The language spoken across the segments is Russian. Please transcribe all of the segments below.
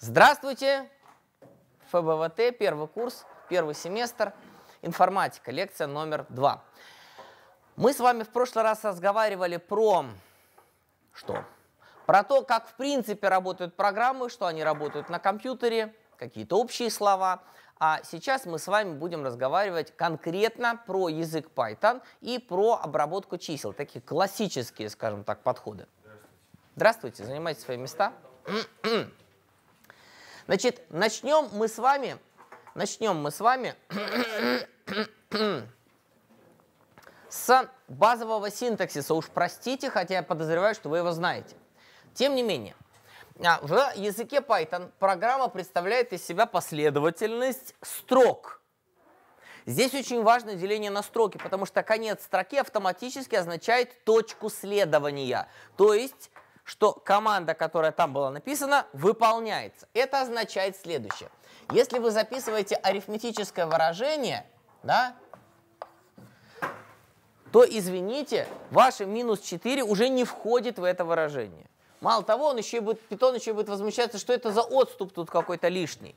Здравствуйте! ФБВТ, первый курс, первый семестр, информатика, лекция номер два. Мы с вами в прошлый раз разговаривали про что? Про то, как в принципе работают программы, что они работают на компьютере, какие-то общие слова. А сейчас мы с вами будем разговаривать конкретно про язык Python и про обработку чисел, такие классические, скажем так, подходы. Здравствуйте, Здравствуйте занимайте свои места. М-м. Значит, начнем мы с вами, начнем мы с вами с базового синтаксиса. Уж простите, хотя я подозреваю, что вы его знаете. Тем не менее, а, в языке Python программа представляет из себя последовательность строк. Здесь очень важно деление на строки, потому что конец строки автоматически означает точку следования. То есть что команда, которая там была написана, выполняется. Это означает следующее. Если вы записываете арифметическое выражение, да, то, извините, ваше минус 4 уже не входит в это выражение. Мало того, он еще и будет, питон еще и будет возмущаться, что это за отступ тут какой-то лишний.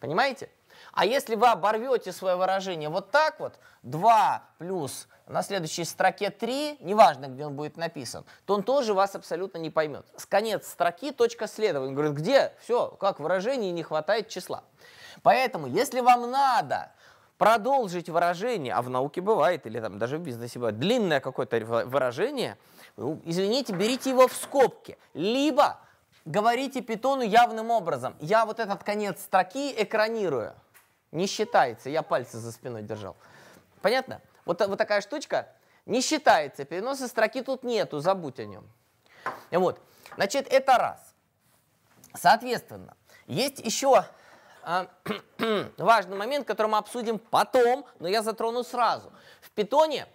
Понимаете? А если вы оборвете свое выражение вот так вот, 2 плюс на следующей строке 3, неважно, где он будет написан, то он тоже вас абсолютно не поймет. С конец строки точка следования. говорит, где? Все, как выражение, не хватает числа. Поэтому, если вам надо продолжить выражение, а в науке бывает, или там даже в бизнесе бывает, длинное какое-то выражение, ну, извините, берите его в скобки. Либо говорите питону явным образом. Я вот этот конец строки экранирую. Не считается, я пальцы за спиной держал. Понятно? Вот, вот такая штучка не считается. Переноса строки тут нету, забудь о нем. Вот. Значит, это раз. Соответственно, есть еще а, важный момент, который мы обсудим потом, но я затрону сразу. В питоне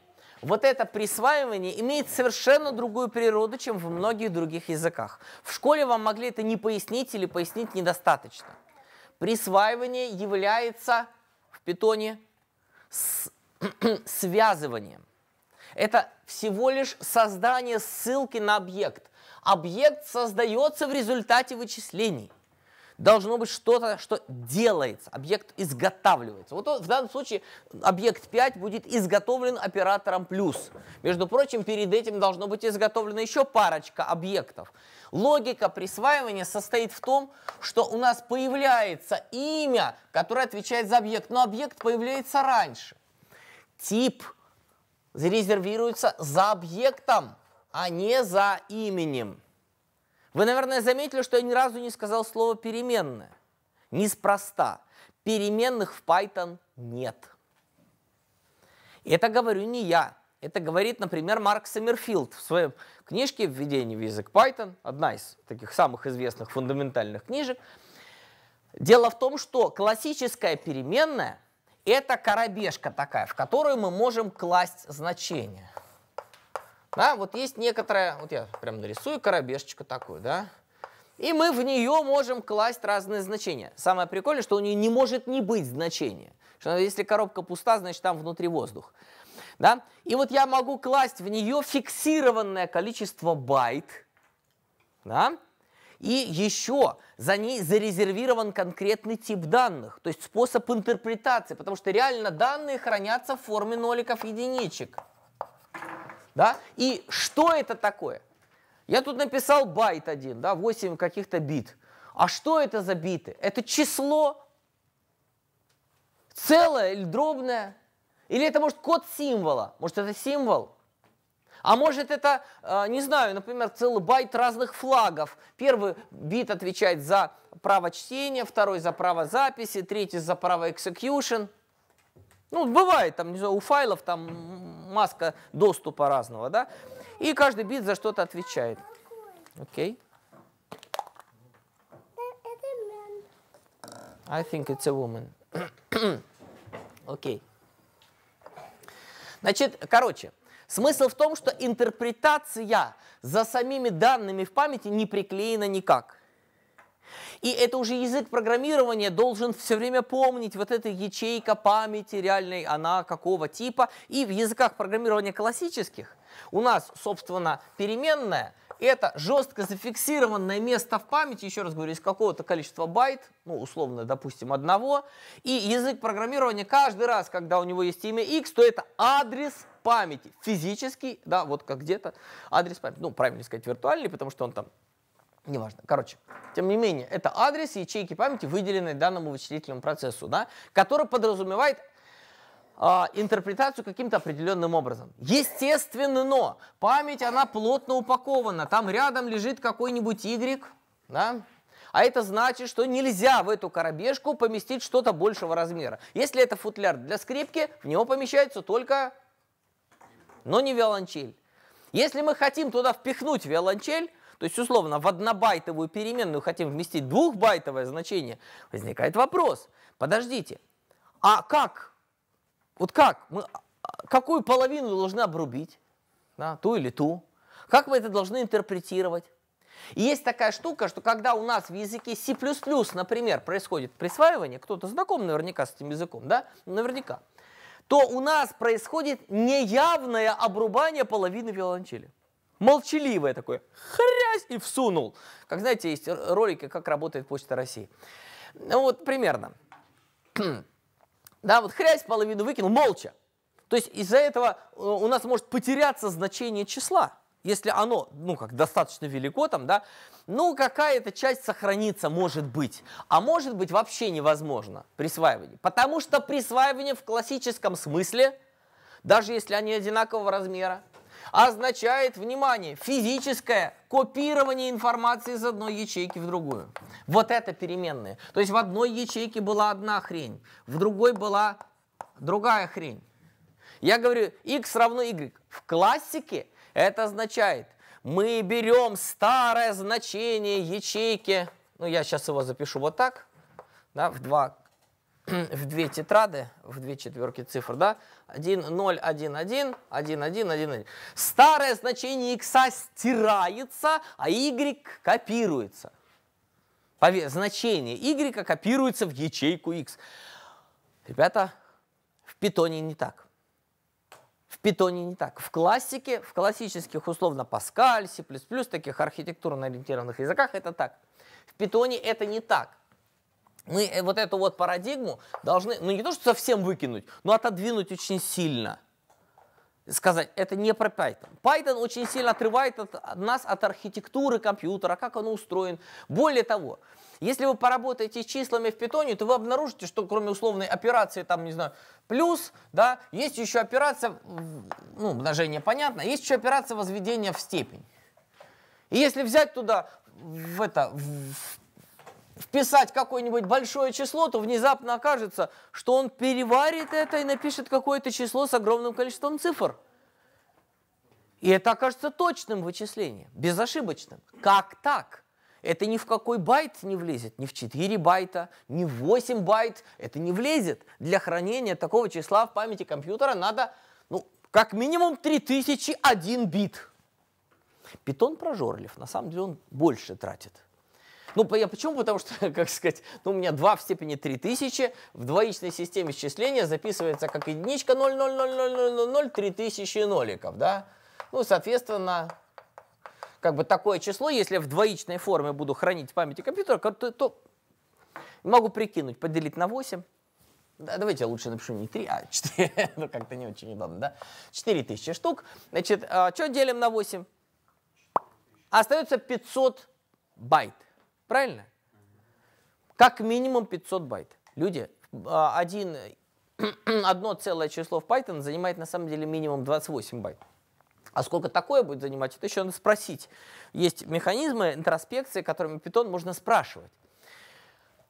вот это присваивание имеет совершенно другую природу, чем в многих других языках. В школе вам могли это не пояснить или пояснить недостаточно. Присваивание является в питоне с связыванием. Это всего лишь создание ссылки на объект. Объект создается в результате вычислений. Должно быть что-то, что делается. Объект изготавливается. Вот в данном случае объект 5 будет изготовлен оператором плюс. Между прочим, перед этим должно быть изготовлено еще парочка объектов. Логика присваивания состоит в том, что у нас появляется имя, которое отвечает за объект, но объект появляется раньше тип зарезервируется за объектом, а не за именем. Вы, наверное, заметили, что я ни разу не сказал слово «переменная». Неспроста. Переменных в Python нет. Это говорю не я. Это говорит, например, Марк Сомерфилд в своей книжке «Введение в язык Python», одна из таких самых известных фундаментальных книжек. Дело в том, что классическая переменная – это коробежка такая, в которую мы можем класть значения. Да, вот есть некоторая, вот я прям нарисую коробежечку такую, да, и мы в нее можем класть разные значения. Самое прикольное, что у нее не может не быть значения. Что если коробка пуста, значит там внутри воздух. Да? И вот я могу класть в нее фиксированное количество байт. Да? И еще за ней зарезервирован конкретный тип данных, то есть способ интерпретации, потому что реально данные хранятся в форме ноликов единичек. Да? И что это такое? Я тут написал байт один, да, 8 каких-то бит. А что это за биты? Это число целое или дробное? Или это может код символа? Может это символ? А может это, э, не знаю, например, целый байт разных флагов. Первый бит отвечает за право чтения, второй за право записи, третий за право execution. Ну, бывает, там, не знаю, у файлов там маска доступа разного, да? И каждый бит за что-то отвечает. Окей. Okay. I think it's a woman. Окей. okay. Значит, короче, Смысл в том, что интерпретация за самими данными в памяти не приклеена никак. И это уже язык программирования должен все время помнить, вот эта ячейка памяти реальной, она какого типа. И в языках программирования классических у нас, собственно, переменная, это жестко зафиксированное место в памяти, еще раз говорю, из какого-то количества байт, ну, условно, допустим, одного. И язык программирования каждый раз, когда у него есть имя x, то это адрес памяти, физический, да, вот как где-то адрес памяти. Ну, правильно сказать, виртуальный, потому что он там неважно. Короче, тем не менее, это адрес ячейки памяти, выделенной данному вычислительному процессу, да, который подразумевает а, интерпретацию каким-то определенным образом. Естественно, но память, она плотно упакована. Там рядом лежит какой-нибудь Y, да, а это значит, что нельзя в эту коробежку поместить что-то большего размера. Если это футляр для скрипки, в него помещается только но не виолончель. Если мы хотим туда впихнуть виолончель, то есть, условно, в однобайтовую переменную хотим вместить двухбайтовое значение, возникает вопрос. Подождите, а как? Вот как? Мы а, какую половину должны обрубить? Да, ту или ту? Как мы это должны интерпретировать? И есть такая штука, что когда у нас в языке C++, например, происходит присваивание, кто-то знаком наверняка с этим языком, да? Наверняка то у нас происходит неявное обрубание половины виолончели. Молчаливое такое. Хрясь и всунул. Как знаете, есть ролики, как работает Почта России. Ну, вот примерно. Да, вот хрясь половину выкинул молча. То есть из-за этого э, у нас может потеряться значение числа. Если оно, ну, как достаточно велико там, да, ну, какая-то часть сохранится, может быть. А может быть вообще невозможно присваивание. Потому что присваивание в классическом смысле, даже если они одинакового размера, означает, внимание, физическое копирование информации из одной ячейки в другую. Вот это переменные. То есть в одной ячейке была одна хрень, в другой была другая хрень. Я говорю, x равно y. В классике это означает, мы берем старое значение ячейки, ну я сейчас его запишу вот так, да, в два в две тетрады, в две четверки цифр, да, 1, 0, 1, 1, 1, 1, 1, 1. Старое значение x а стирается, а y копируется. Поверь, значение y копируется в ячейку x. Ребята, в питоне не так. В питоне не так. В классике, в классических, условно, Паскаль, C++, таких архитектурно-ориентированных языках это так. В питоне это не так. Мы э, вот эту вот парадигму должны, ну не то, что совсем выкинуть, но отодвинуть очень сильно. Сказать, это не про Python. Python очень сильно отрывает от, от нас от архитектуры компьютера, как он устроен. Более того, если вы поработаете числами в питоне, то вы обнаружите, что кроме условной операции, там, не знаю, плюс, да, есть еще операция, ну, умножение понятно, есть еще операция возведения в степень. И если взять туда, в это, в вписать какое-нибудь большое число, то внезапно окажется, что он переварит это и напишет какое-то число с огромным количеством цифр. И это окажется точным вычислением, безошибочным. Как так? Это ни в какой байт не влезет, ни в 4 байта, ни в 8 байт. Это не влезет. Для хранения такого числа в памяти компьютера надо, ну, как минимум 3001 бит. Питон прожорлив, на самом деле он больше тратит. Ну, я почему? Потому что, как сказать, ну, у меня 2 в степени 3000, в двоичной системе счисления записывается как единичка 0, 0, 0, 0, 0, 0, 0, 3000 ноликов, да? Ну, соответственно, как бы такое число, если я в двоичной форме буду хранить в памяти компьютера, то, то могу прикинуть, поделить на 8. Да, давайте я лучше напишу не 3, а 4. ну, как-то не очень удобно, да? 4000 штук. Значит, а, что делим на 8? Остается 500 байт. Правильно? Как минимум 500 байт. Люди, а, один, одно целое число в Python занимает на самом деле минимум 28 байт. А сколько такое будет занимать, это еще надо спросить. Есть механизмы интроспекции, которыми питон можно спрашивать.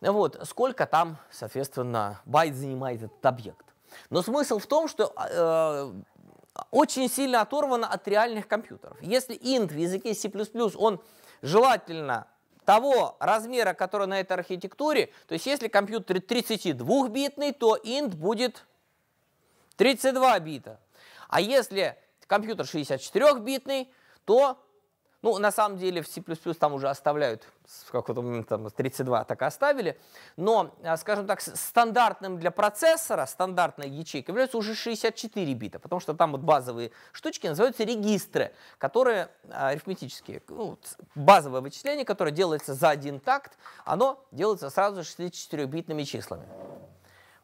Вот, сколько там, соответственно, байт занимает этот объект. Но смысл в том, что а, э, очень сильно оторвано от реальных компьютеров. Если int в языке C++ он желательно того размера, который на этой архитектуре, то есть если компьютер 32-битный, то int будет 32 бита. А если компьютер 64-битный, то, ну, на самом деле в C++ там уже оставляют, в какой-то момент там 32 так и оставили, но, а, скажем так, стандартным для процессора, стандартная ячейка является уже 64 бита, потому что там вот базовые штучки называются регистры, которые а, арифметические, ну, базовое вычисление, которое делается за один такт, оно делается сразу 64-битными числами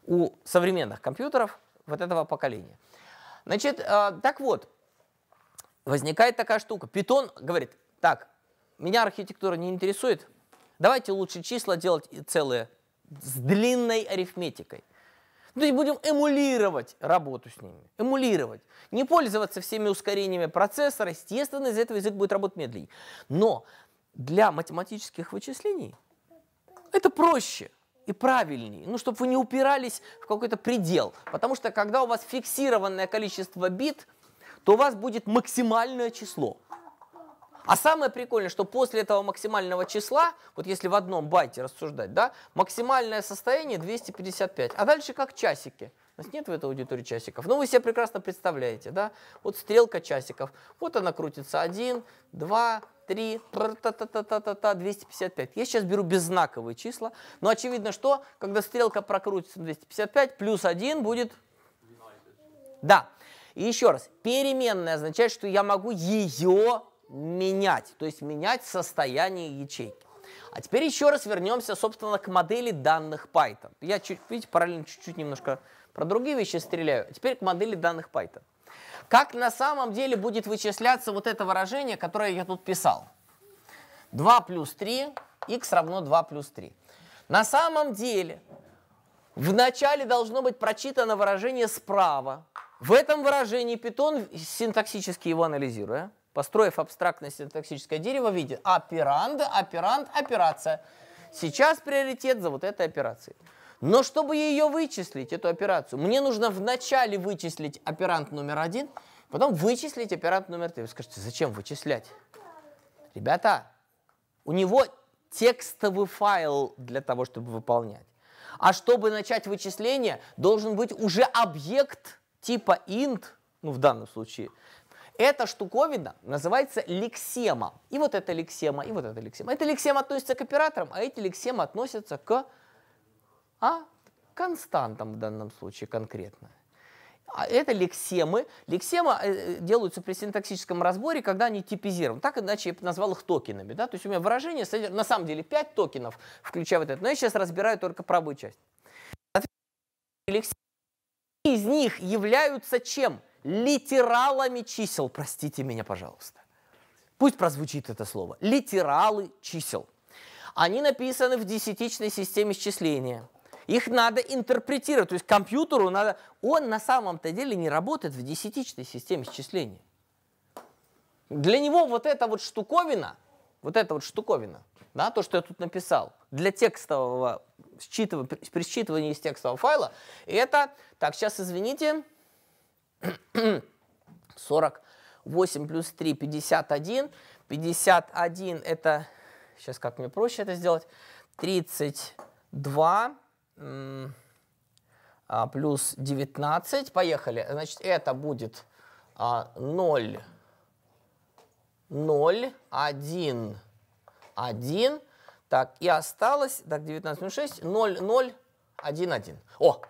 у современных компьютеров вот этого поколения. Значит, а, так вот, возникает такая штука. Питон говорит, так, меня архитектура не интересует, давайте лучше числа делать целые с длинной арифметикой. То ну есть будем эмулировать работу с ними, эмулировать. Не пользоваться всеми ускорениями процессора, естественно, из этого язык будет работать медленнее. Но для математических вычислений это проще и правильнее. Ну, чтобы вы не упирались в какой-то предел. Потому что когда у вас фиксированное количество бит – то у вас будет максимальное число. А самое прикольное, что после этого максимального числа, вот если в одном байте рассуждать, да, максимальное состояние 255. А дальше как часики. У нас нет в этой аудитории часиков. Но ну, вы себе прекрасно представляете, да? Вот стрелка часиков. Вот она крутится 1, 2, 3, та та та та та та 255. Я сейчас беру беззнаковые числа. Но очевидно, что когда стрелка прокрутится на 255, плюс 1 будет... Да, и еще раз, переменная означает, что я могу ее менять, то есть менять состояние ячейки. А теперь еще раз вернемся, собственно, к модели данных Python. Я чуть, видите, параллельно чуть-чуть немножко про другие вещи стреляю. А теперь к модели данных Python. Как на самом деле будет вычисляться вот это выражение, которое я тут писал? 2 плюс 3, x равно 2 плюс 3. На самом деле, в начале должно быть прочитано выражение справа, в этом выражении Питон, синтаксически его анализируя, построив абстрактное синтаксическое дерево, видит операнда, оперант, операция. Сейчас приоритет за вот этой операцией. Но чтобы ее вычислить, эту операцию, мне нужно вначале вычислить оперант номер один, потом вычислить оперант номер три. Вы скажете, зачем вычислять? Ребята, у него текстовый файл для того, чтобы выполнять. А чтобы начать вычисление, должен быть уже объект типа int, ну в данном случае, эта штуковина называется лексема. И вот эта лексема, и вот эта лексема. Эта лексема относится к операторам, а эти лексемы относятся к а, константам в данном случае конкретно. А это лексемы. Лексемы э, э, делаются при синтаксическом разборе, когда они типизированы. Так иначе я бы назвал их токенами. Да? То есть у меня выражение, на самом деле, 5 токенов, включая вот это. Но я сейчас разбираю только правую часть. Лексемы из них являются чем? Литералами чисел, простите меня, пожалуйста. Пусть прозвучит это слово. Литералы чисел. Они написаны в десятичной системе исчисления. Их надо интерпретировать. То есть компьютеру надо... Он на самом-то деле не работает в десятичной системе исчисления. Для него вот эта вот штуковина, вот эта вот штуковина, да, то, что я тут написал, для текстового считывание, при считывании из текстового файла. И это, так, сейчас извините, 48 плюс 3, 51. 51 это, сейчас как мне проще это сделать, 32 а, плюс 19. Поехали. Значит, это будет 0, 0, 1, 1. Так, и осталось, так, 19 минус 6, 0, 0, 1, 1. О!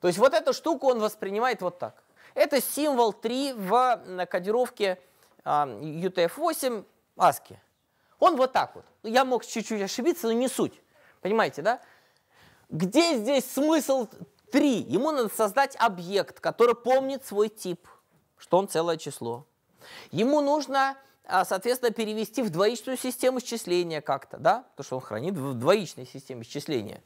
То есть вот эту штуку он воспринимает вот так. Это символ 3 в кодировке э, UTF-8 ASCII. Он вот так вот. Я мог чуть-чуть ошибиться, но не суть. Понимаете, да? Где здесь смысл 3? Ему надо создать объект, который помнит свой тип, что он целое число. Ему нужно а, соответственно, перевести в двоичную систему счисления как-то, да? Потому что он хранит в двоичной системе счисления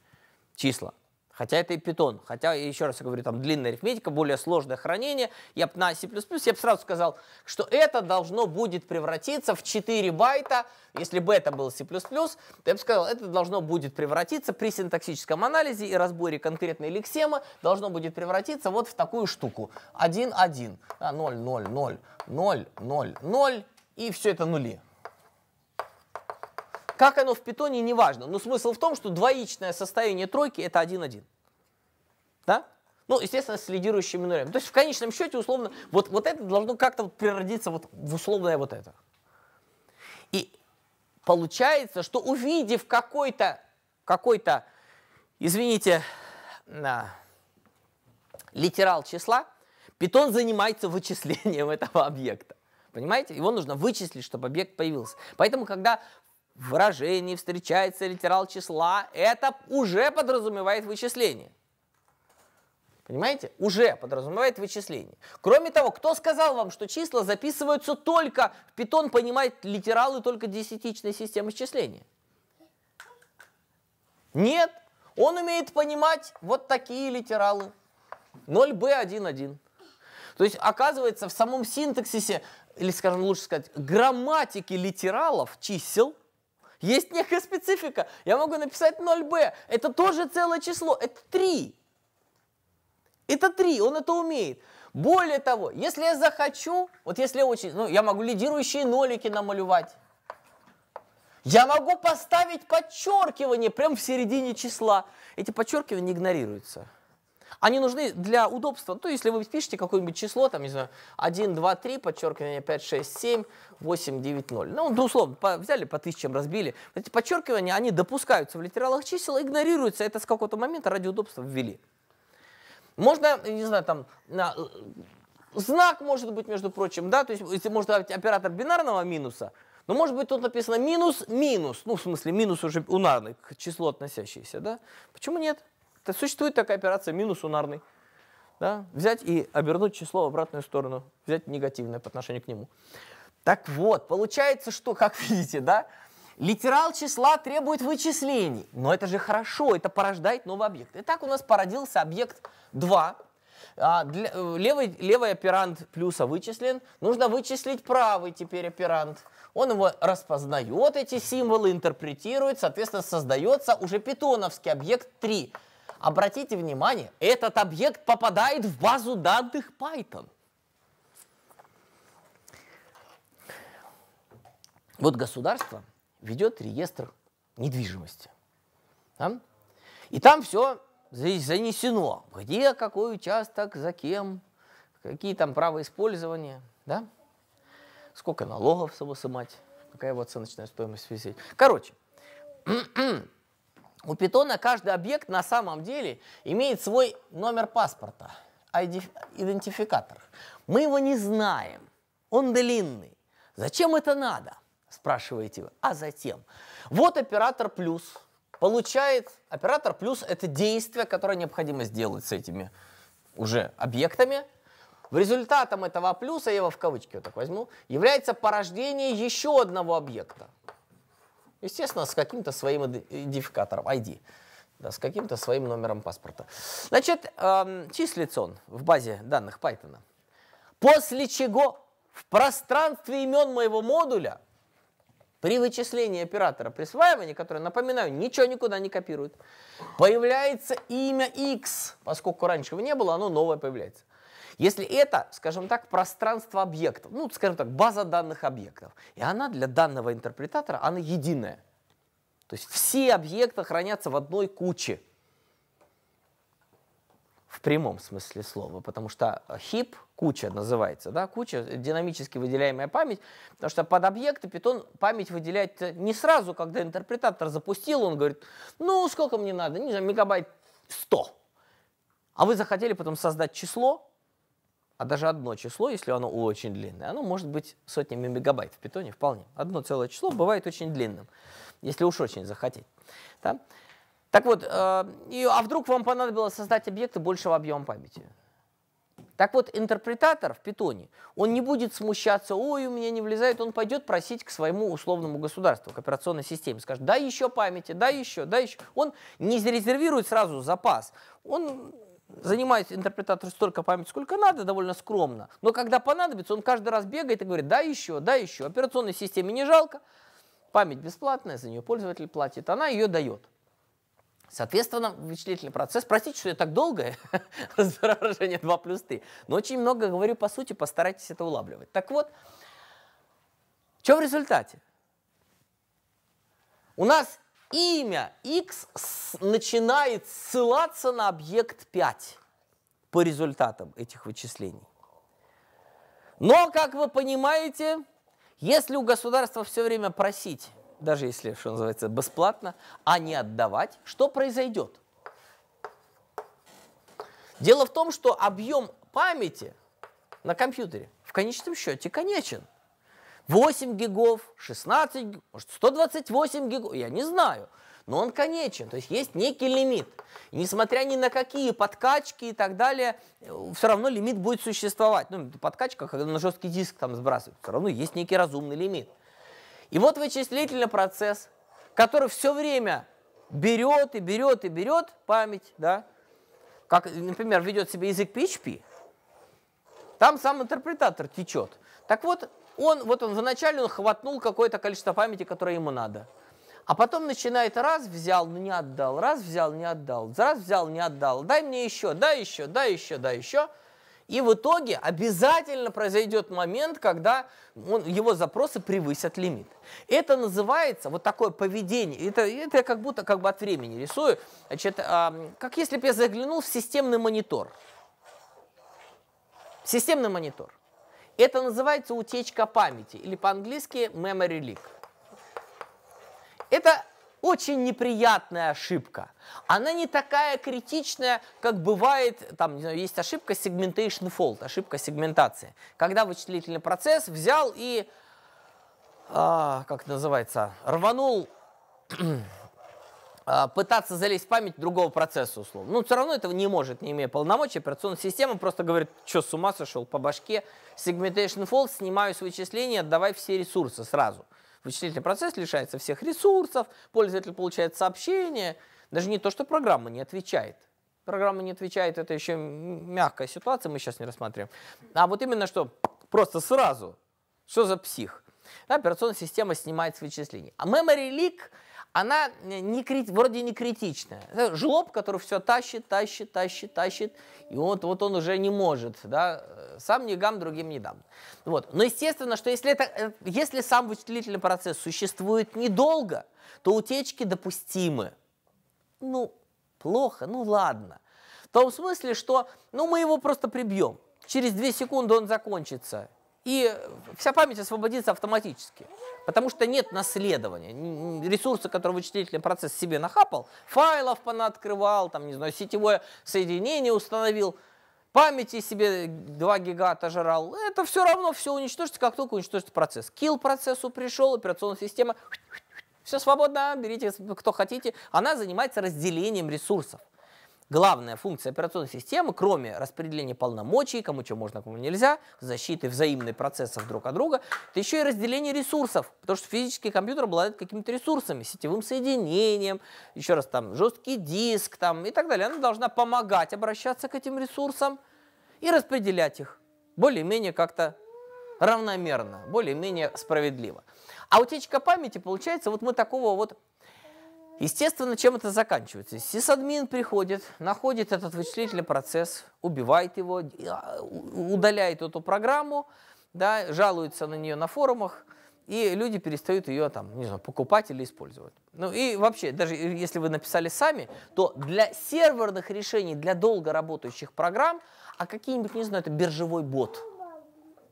числа. Хотя это и питон. Хотя, еще раз я говорю, там длинная арифметика, более сложное хранение. Я бы на C++ я бы сразу сказал, что это должно будет превратиться в 4 байта. Если бы это был C++, то я бы сказал, это должно будет превратиться при синтаксическом анализе и разборе конкретной лексемы, должно будет превратиться вот в такую штуку. 1, 1, 0, 0, 0, 0, 0, 0, и все это нули. Как оно в питоне, неважно. Но смысл в том, что двоичное состояние тройки это 1-1. Да? Ну, естественно, с лидирующими нулями. То есть в конечном счете, условно, вот, вот это должно как-то вот превратиться вот в условное вот это. И получается, что увидев какой-то, какой-то, извините, на, литерал числа, питон занимается вычислением этого объекта. Понимаете? Его нужно вычислить, чтобы объект появился. Поэтому, когда в выражении встречается литерал числа, это уже подразумевает вычисление. Понимаете? Уже подразумевает вычисление. Кроме того, кто сказал вам, что числа записываются только, в питон понимает литералы только десятичной системы счисления? Нет, он умеет понимать вот такие литералы. 0b11. То есть, оказывается, в самом синтаксисе или, скажем, лучше сказать, грамматики литералов, чисел, есть некая специфика. Я могу написать 0b. Это тоже целое число. Это 3. Это 3. Он это умеет. Более того, если я захочу, вот если очень, ну, я могу лидирующие нолики намалевать. Я могу поставить подчеркивание прямо в середине числа. Эти подчеркивания игнорируются. Они нужны для удобства. То ну, есть, если вы пишете какое-нибудь число, там, не знаю, 1, 2, 3, подчеркивание 5, 6, 7, 8, 9, 0. Ну, ну условно, по, взяли по тысячам, разбили. Эти подчеркивания, они допускаются в литералах чисел, игнорируются. Это с какого-то момента ради удобства ввели. Можно, не знаю, там, на, э, знак может быть, между прочим, да, то есть, если можно добавить оператор бинарного минуса, но может быть тут написано минус, минус, ну в смысле минус уже унарных число относящееся, да? Почему нет? Существует такая операция минус унарный. Да? Взять и обернуть число в обратную сторону. Взять негативное по отношению к нему. Так вот, получается, что, как видите, да, литерал числа требует вычислений. Но это же хорошо, это порождает новый объект. Итак, у нас породился объект 2. А, для, э, левый, левый оперант плюса вычислен. Нужно вычислить правый теперь оперант. Он его распознает, эти символы интерпретирует, соответственно, создается уже питоновский объект 3. Обратите внимание, этот объект попадает в базу данных Python. Вот государство ведет реестр недвижимости. Да? И там все занесено. Где какой участок, за кем, какие там права использования, да? сколько налогов, само мать, какая его оценочная стоимость висеть. Короче, у питона каждый объект на самом деле имеет свой номер паспорта, идентификатор. Мы его не знаем, он длинный. Зачем это надо? Спрашиваете вы. А затем? Вот оператор плюс получает, оператор плюс это действие, которое необходимо сделать с этими уже объектами. В Результатом этого плюса, я его в кавычки вот так возьму, является порождение еще одного объекта. Естественно, с каким-то своим идентификатором, ID, да, с каким-то своим номером паспорта. Значит, эм, числится он в базе данных Python. После чего в пространстве имен моего модуля при вычислении оператора присваивания, который, напоминаю, ничего никуда не копирует, появляется имя x, поскольку раньше его не было, оно новое появляется. Если это, скажем так, пространство объектов, ну, скажем так, база данных объектов, и она для данного интерпретатора, она единая. То есть все объекты хранятся в одной куче. В прямом смысле слова, потому что хип куча называется, да, куча, динамически выделяемая память, потому что под объекты Python память выделяет не сразу, когда интерпретатор запустил, он говорит, ну, сколько мне надо, не знаю, мегабайт 100. А вы захотели потом создать число, а даже одно число, если оно очень длинное, оно может быть сотнями мегабайт в питоне вполне. Одно целое число бывает очень длинным, если уж очень захотеть. Да? Так вот, э, и, а вдруг вам понадобилось создать объекты большего объема памяти? Так вот, интерпретатор в питоне, он не будет смущаться, ой, у меня не влезает, он пойдет просить к своему условному государству, к операционной системе, скажет, да еще памяти, да еще, да еще. Он не зарезервирует сразу запас, он занимает интерпретатор столько памяти, сколько надо, довольно скромно. Но когда понадобится, он каждый раз бегает и говорит, да еще, да еще. Операционной системе не жалко, память бесплатная, за нее пользователь платит, она ее дает. Соответственно, вычислительный процесс, простите, что я так долго, разбираю выражение 2 плюс 3, но очень много говорю по сути, постарайтесь это улавливать. Так вот, что в результате? У нас имя x начинает ссылаться на объект 5 по результатам этих вычислений. Но, как вы понимаете, если у государства все время просить, даже если, что называется, бесплатно, а не отдавать, что произойдет? Дело в том, что объем памяти на компьютере в конечном счете конечен. 8 гигов, 16, может 128 гигов, я не знаю. Но он конечен, то есть есть некий лимит. И несмотря ни на какие подкачки и так далее, э, все равно лимит будет существовать. Ну, подкачка, когда на жесткий диск там сбрасывают, все равно есть некий разумный лимит. И вот вычислительный процесс, который все время берет и берет и берет память, да, как, например, ведет себя язык PHP, там сам интерпретатор течет. Так вот, он, вот он, вначале он хватнул какое-то количество памяти, которое ему надо. А потом начинает раз взял, но ну, не отдал, раз взял, не отдал, раз взял, не отдал, дай мне еще, дай еще, дай еще, дай еще. И в итоге обязательно произойдет момент, когда он, его запросы превысят лимит. Это называется вот такое поведение. Это, это я как будто как бы от времени рисую. Значит, а, как если бы я заглянул в системный монитор. Системный монитор. Это называется утечка памяти, или по-английски memory leak. Это очень неприятная ошибка. Она не такая критичная, как бывает, там, не знаю, есть ошибка segmentation fault, ошибка сегментации. Когда вычислительный процесс взял и, а, как называется, рванул а, пытаться залезть в память другого процесса, условно. Ну, все равно этого не может, не имея полномочий. Операционная система просто говорит, что, с ума сошел, по башке. Segmentation fault, снимаю с вычисления, отдавай все ресурсы сразу. Вычислительный процесс лишается всех ресурсов, пользователь получает сообщение. Даже не то, что программа не отвечает. Программа не отвечает, это еще мягкая ситуация, мы сейчас не рассматриваем. А вот именно что, просто сразу. Что за псих? Да, операционная система снимает с вычислений. А memory leak – она не, вроде не критичная. Жлоб, который все тащит, тащит, тащит, тащит, и вот, вот он уже не может, да, э, сам не гам, другим не дам. Вот. Но естественно, что если, это, э, если сам вычислительный процесс существует недолго, то утечки допустимы. Ну, плохо, ну ладно. В том смысле, что ну, мы его просто прибьем. Через 2 секунды он закончится и вся память освободится автоматически. Потому что нет наследования. Ресурсы, которые вычислительный процесс себе нахапал, файлов понаоткрывал, там, не знаю, сетевое соединение установил, памяти себе 2 гига отожрал, Это все равно все уничтожится, как только уничтожится процесс. Килл процессу пришел, операционная система, все свободно, берите, кто хотите. Она занимается разделением ресурсов главная функция операционной системы, кроме распределения полномочий, кому что можно, кому нельзя, защиты взаимных процессов друг от друга, это еще и разделение ресурсов, потому что физический компьютер обладает какими-то ресурсами, сетевым соединением, еще раз там жесткий диск там и так далее. Она должна помогать обращаться к этим ресурсам и распределять их более-менее как-то равномерно, более-менее справедливо. А утечка памяти, получается, вот мы такого вот Естественно, чем это заканчивается? Сисадмин приходит, находит этот вычислительный процесс, убивает его, а, удаляет эту программу, да, жалуется на нее на форумах, и люди перестают ее там, не знаю, покупать или использовать. Ну и вообще, даже если вы написали сами, то для серверных решений, для долго работающих программ, а какие-нибудь, не знаю, это биржевой бот,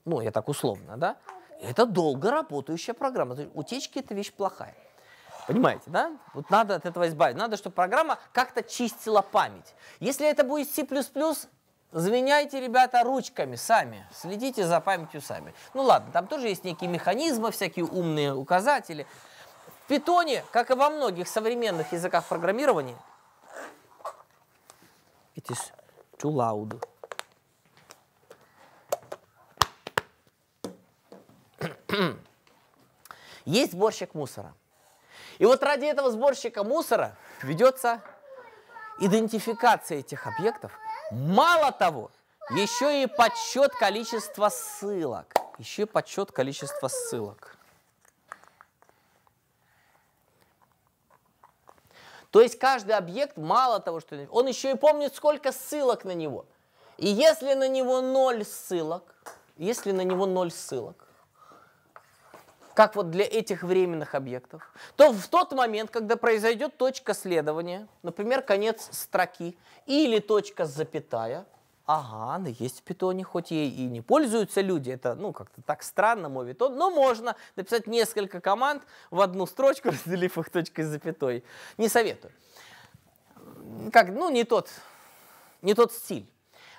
ну я так условно, да, это долго работающая программа, утечки это вещь плохая. Понимаете, да? Вот надо от этого избавиться. Надо, чтобы программа как-то чистила память. Если это будет C++, Заменяйте, ребята, ручками сами. Следите за памятью сами. Ну ладно, там тоже есть некие механизмы, всякие умные указатели. В питоне, как и во многих современных языках программирования, it is too loud. есть сборщик мусора. И вот ради этого сборщика мусора ведется идентификация этих объектов. Мало того, еще и подсчет количества ссылок. Еще и подсчет количества ссылок. То есть каждый объект, мало того, что он еще и помнит, сколько ссылок на него. И если на него ноль ссылок, если на него ноль ссылок, как вот для этих временных объектов, то в тот момент, когда произойдет точка следования, например, конец строки или точка запятая, Ага, она есть в питоне, хоть ей и не пользуются люди, это, ну, как-то так странно, мой он, но можно написать несколько команд в одну строчку, разделив их точкой с запятой. Не советую. Как, ну, не тот, не тот стиль.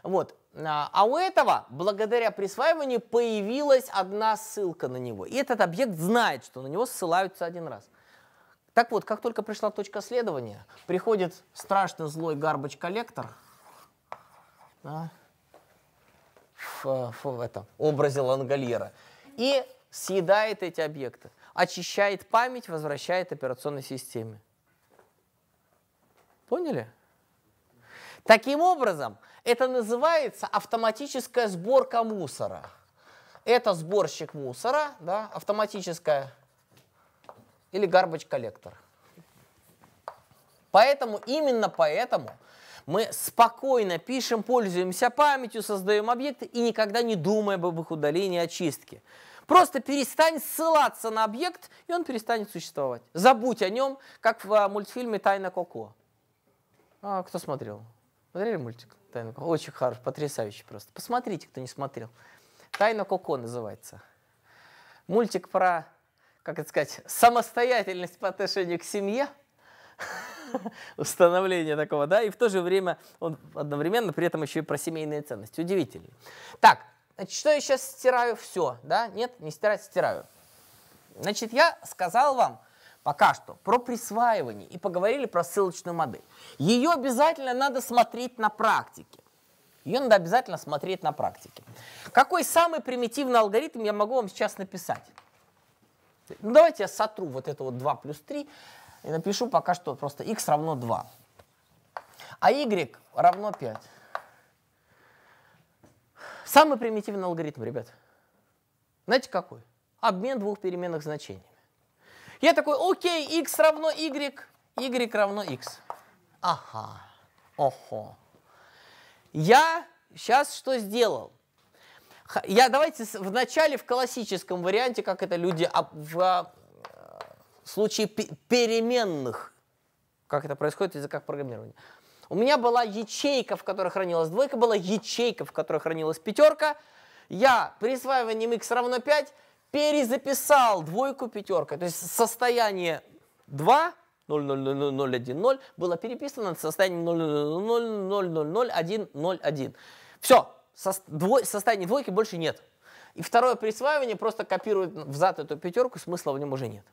Вот. А, а у этого, благодаря присваиванию, появилась одна ссылка на него. И этот объект знает, что на него ссылаются один раз. Так вот, как только пришла точка следования, приходит страшно злой garbage коллектор да, в, в этом образе Лангольера и съедает эти объекты, очищает память, возвращает операционной системе. Поняли? Таким образом, это называется автоматическая сборка мусора. Это сборщик мусора, да, автоматическая, или garbage коллектор. Поэтому, именно поэтому мы спокойно пишем, пользуемся памятью, создаем объекты и никогда не думаем об их удалении и очистке. Просто перестань ссылаться на объект, и он перестанет существовать. Забудь о нем, как в а, мультфильме «Тайна Коко». А, кто смотрел? Смотрели мультик «Тайна Коко»? Очень хороший, потрясающий просто. Посмотрите, кто не смотрел. «Тайна Коко» называется. Мультик про, как это сказать, самостоятельность по отношению к семье. Установление такого, да, и в то же время он одновременно при этом еще и про семейные ценности. Удивительно. Так, значит, что я сейчас стираю? Все, да? Нет, не стирать, стираю. Значит, я сказал вам, пока что про присваивание и поговорили про ссылочную модель. Ее обязательно надо смотреть на практике. Ее надо обязательно смотреть на практике. Какой самый примитивный алгоритм я могу вам сейчас написать? Ну, давайте я сотру вот это вот 2 плюс 3 и напишу пока что просто x равно 2. А y равно 5. Самый примитивный алгоритм, ребят. Знаете какой? Обмен двух переменных значений. Я такой, окей, x равно y, y равно x. Ага, охо. Я сейчас что сделал? Я давайте в начале в классическом варианте, как это люди в э, случае переменных, как это происходит в языках программирования. У меня была ячейка, в которой хранилась двойка, была ячейка, в которой хранилась пятерка. Я присваиванием x равно 5 перезаписал двойку пятеркой. То есть состояние 2 00010 было переписано на состояние 00000101 Все, состояние двойки больше нет. И второе присваивание просто копирует взад эту пятерку, смысла в нем уже нет.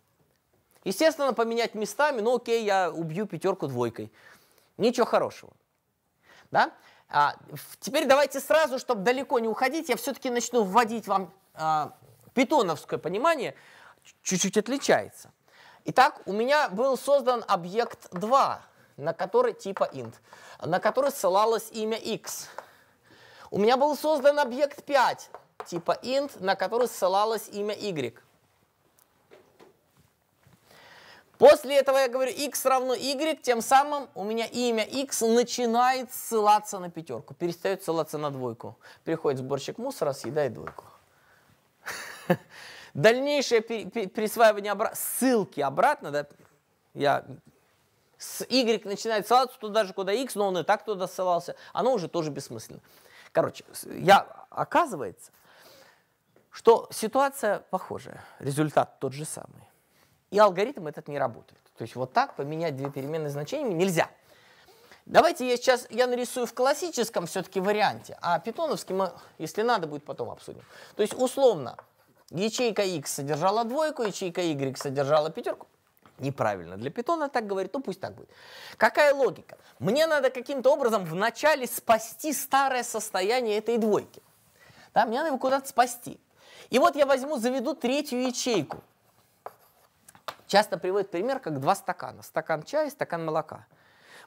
Естественно, поменять местами, ну окей, я убью пятерку двойкой. Ничего хорошего. Да? А, теперь давайте сразу, чтобы далеко не уходить, я все-таки начну вводить вам а, питоновское понимание чуть-чуть отличается. Итак, у меня был создан объект 2, на который типа int, на который ссылалось имя x. У меня был создан объект 5, типа int, на который ссылалось имя y. После этого я говорю x равно y, тем самым у меня имя x начинает ссылаться на пятерку, перестает ссылаться на двойку. Приходит сборщик мусора, съедает двойку. Дальнейшее присваивание обра... ссылки обратно, да, я с Y начинает ссылаться туда же, куда X, но он и так туда ссылался, оно уже тоже бессмысленно. Короче, я, оказывается, что ситуация похожая, результат тот же самый. И алгоритм этот не работает. То есть вот так поменять две переменные значениями нельзя. Давайте я сейчас я нарисую в классическом все-таки варианте, а питоновский мы, если надо, будет потом обсудим. То есть условно Ячейка X содержала двойку, ячейка Y содержала пятерку. Неправильно. Для питона так говорит, ну пусть так будет. Какая логика? Мне надо каким-то образом вначале спасти старое состояние этой двойки. Да, мне надо его куда-то спасти. И вот я возьму, заведу третью ячейку. Часто приводят пример, как два стакана. Стакан чая стакан молока.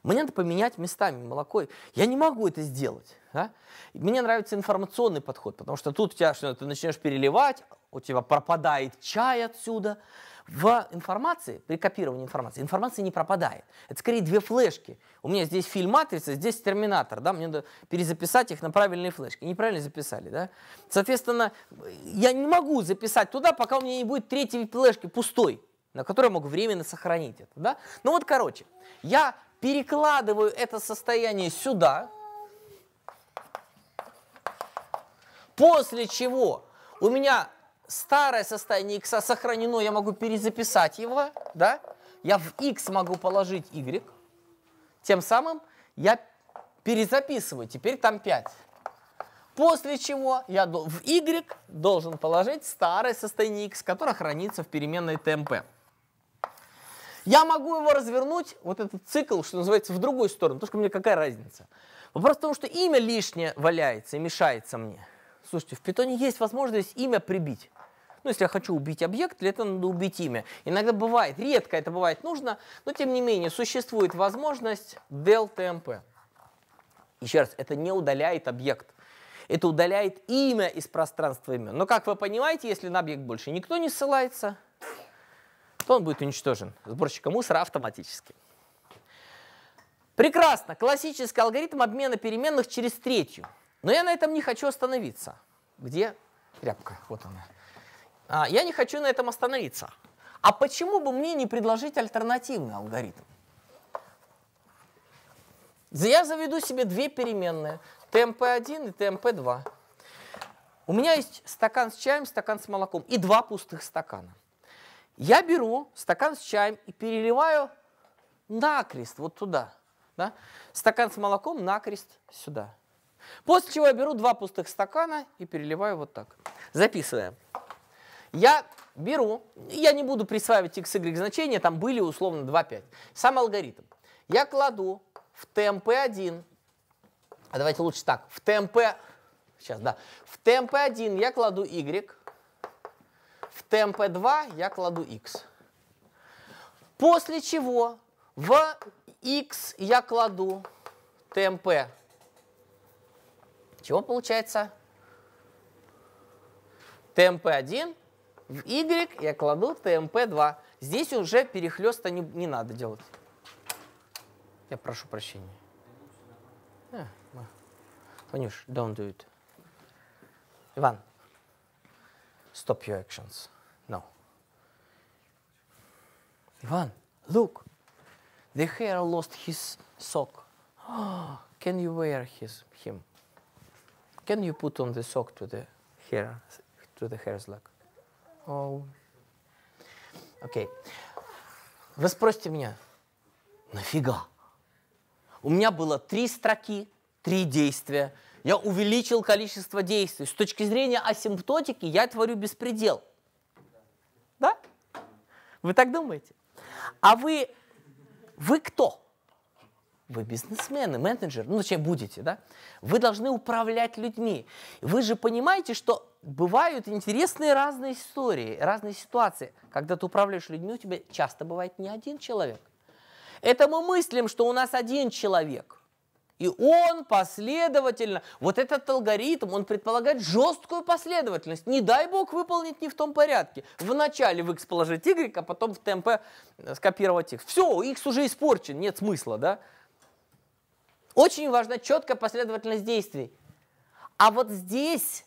Мне надо поменять местами молоко. Я не могу это сделать. Да? Мне нравится информационный подход, потому что тут у тебя что, ты начнешь переливать, у тебя пропадает чай отсюда. В информации, при копировании информации, информация не пропадает. Это скорее две флешки. У меня здесь фильм «Матрица», здесь «Терминатор». Да? Мне надо перезаписать их на правильные флешки. Неправильно записали, да? Соответственно, я не могу записать туда, пока у меня не будет третьей флешки пустой на которой я мог временно сохранить это, да? Ну вот, короче, я перекладываю это состояние сюда, после чего у меня старое состояние x сохранено, я могу перезаписать его, да? Я в x могу положить y, тем самым я перезаписываю, теперь там 5. После чего я в y должен положить старое состояние x, которое хранится в переменной temp. Я могу его развернуть, вот этот цикл, что называется, в другую сторону, потому что мне какая разница. Вопрос в том, что имя лишнее валяется и мешается мне. Слушайте, в питоне есть возможность имя прибить. Ну, если я хочу убить объект, для этого надо убить имя. Иногда бывает, редко это бывает нужно, но тем не менее существует возможность del tmp. Еще раз, это не удаляет объект. Это удаляет имя из пространства имен. Но, как вы понимаете, если на объект больше никто не ссылается, что он будет уничтожен сборщиком мусора автоматически. Прекрасно, классический алгоритм обмена переменных через третью. Но я на этом не хочу остановиться. Где тряпка? Вот она. А, я не хочу на этом остановиться. А почему бы мне не предложить альтернативный алгоритм? Я заведу себе две переменные, ТМП1 и ТМП2. У меня есть стакан с чаем, стакан с молоком и два пустых стакана. Я беру стакан с чаем и переливаю накрест вот туда. Да? Стакан с молоком накрест сюда. После чего я беру два пустых стакана и переливаю вот так. Записываем. Я беру, я не буду присваивать x, y значения, там были условно 2, 5. Сам алгоритм. Я кладу в ТМП1, а давайте лучше так, в ТМП, сейчас, да, в ТМП1 я кладу y, в темп 2 я кладу x. После чего в x я кладу темп. Чего получается? темп 1 в y я кладу темп 2 Здесь уже перехлеста не, не надо делать. Я прошу прощения. Э, Ванюш, don't do it. Иван, stop your actions no. Ivan, look, the hare lost his sock. can you wear his him? Can you put on the sock to the hare to the hare's leg? Oh. Okay. Вы спросите меня, нафига? У меня было три строки, три действия – я увеличил количество действий. С точки зрения асимптотики я творю беспредел. Да? Вы так думаете? А вы, вы кто? Вы бизнесмены, менеджер, ну, точнее, будете, да? Вы должны управлять людьми. Вы же понимаете, что бывают интересные разные истории, разные ситуации. Когда ты управляешь людьми, у тебя часто бывает не один человек. Это мы мыслим, что у нас один человек. И он последовательно, вот этот алгоритм, он предполагает жесткую последовательность. Не дай бог выполнить не в том порядке. Вначале в x положить y, а потом в темпе э, скопировать их. Все, x уже испорчен, нет смысла, да? Очень важна четкая последовательность действий. А вот здесь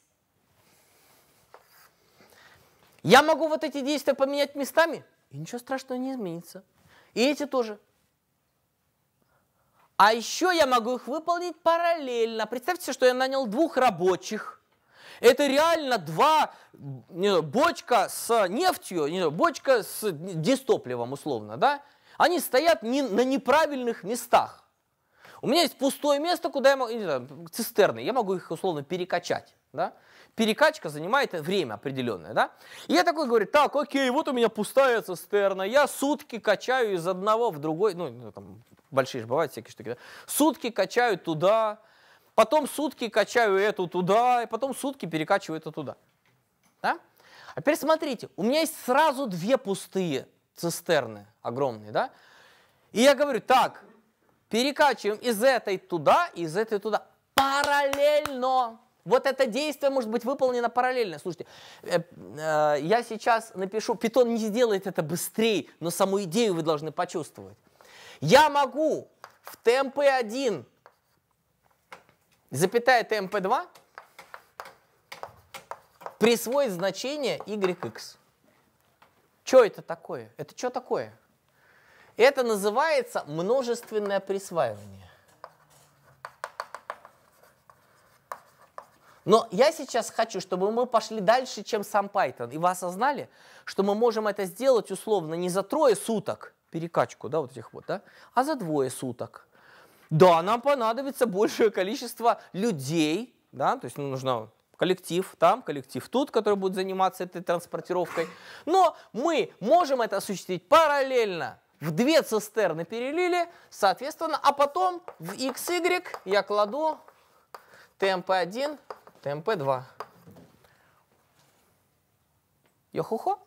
я могу вот эти действия поменять местами, и ничего страшного не изменится. И эти тоже. А еще я могу их выполнить параллельно. Представьте, что я нанял двух рабочих – это реально два знаю, бочка с нефтью, не знаю, бочка с дистопливом условно, да? Они стоят не, на неправильных местах. У меня есть пустое место, куда я могу, не знаю, цистерны, я могу их условно перекачать, да? Перекачка занимает время определенное, да? И я такой говорю, так, окей, вот у меня пустая цистерна, я сутки качаю из одного в другой, ну, там, большие же бывают всякие штуки, да? сутки качаю туда, потом сутки качаю эту туда, и потом сутки перекачиваю это туда. Да? А теперь смотрите, у меня есть сразу две пустые цистерны огромные, да? И я говорю, так, перекачиваем из этой туда, из этой туда. Параллельно. Вот это действие может быть выполнено параллельно. Слушайте, э, э, я сейчас напишу, питон не сделает это быстрее, но саму идею вы должны почувствовать. Я могу в ТМП1, запятая ТМП2, присвоить значение yx. Что это такое? Это что такое? Это называется множественное присваивание. Но я сейчас хочу, чтобы мы пошли дальше, чем сам Python. И вы осознали, что мы можем это сделать условно не за трое суток, перекачку, да, вот этих вот, да, а за двое суток. Да, нам понадобится большее количество людей, да, то есть ну, нужно коллектив там, коллектив тут, который будет заниматься этой транспортировкой. Но мы можем это осуществить параллельно. В две цистерны перелили, соответственно, а потом в XY я кладу ТМП1, ТМП2. Йохухо?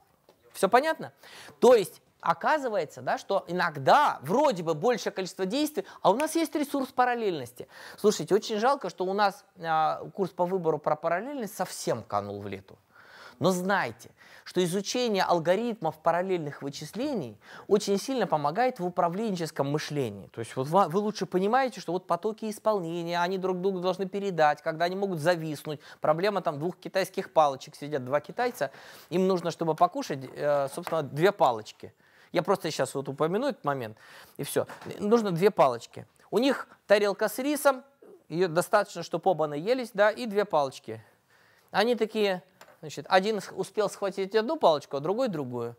Все понятно? То есть оказывается, да, что иногда вроде бы большее количество действий, а у нас есть ресурс параллельности. Слушайте, очень жалко, что у нас э, курс по выбору про параллельность совсем канул в лету. Но знайте, что изучение алгоритмов параллельных вычислений очень сильно помогает в управленческом мышлении. То есть вот вы лучше понимаете, что вот потоки исполнения, они друг другу должны передать, когда они могут зависнуть. Проблема там двух китайских палочек. Сидят два китайца, им нужно, чтобы покушать, э, собственно, две палочки – я просто сейчас вот упомяну этот момент, и все. Нужно две палочки. У них тарелка с рисом, ее достаточно, чтобы оба наелись, да, и две палочки. Они такие, значит, один успел схватить одну палочку, а другой другую.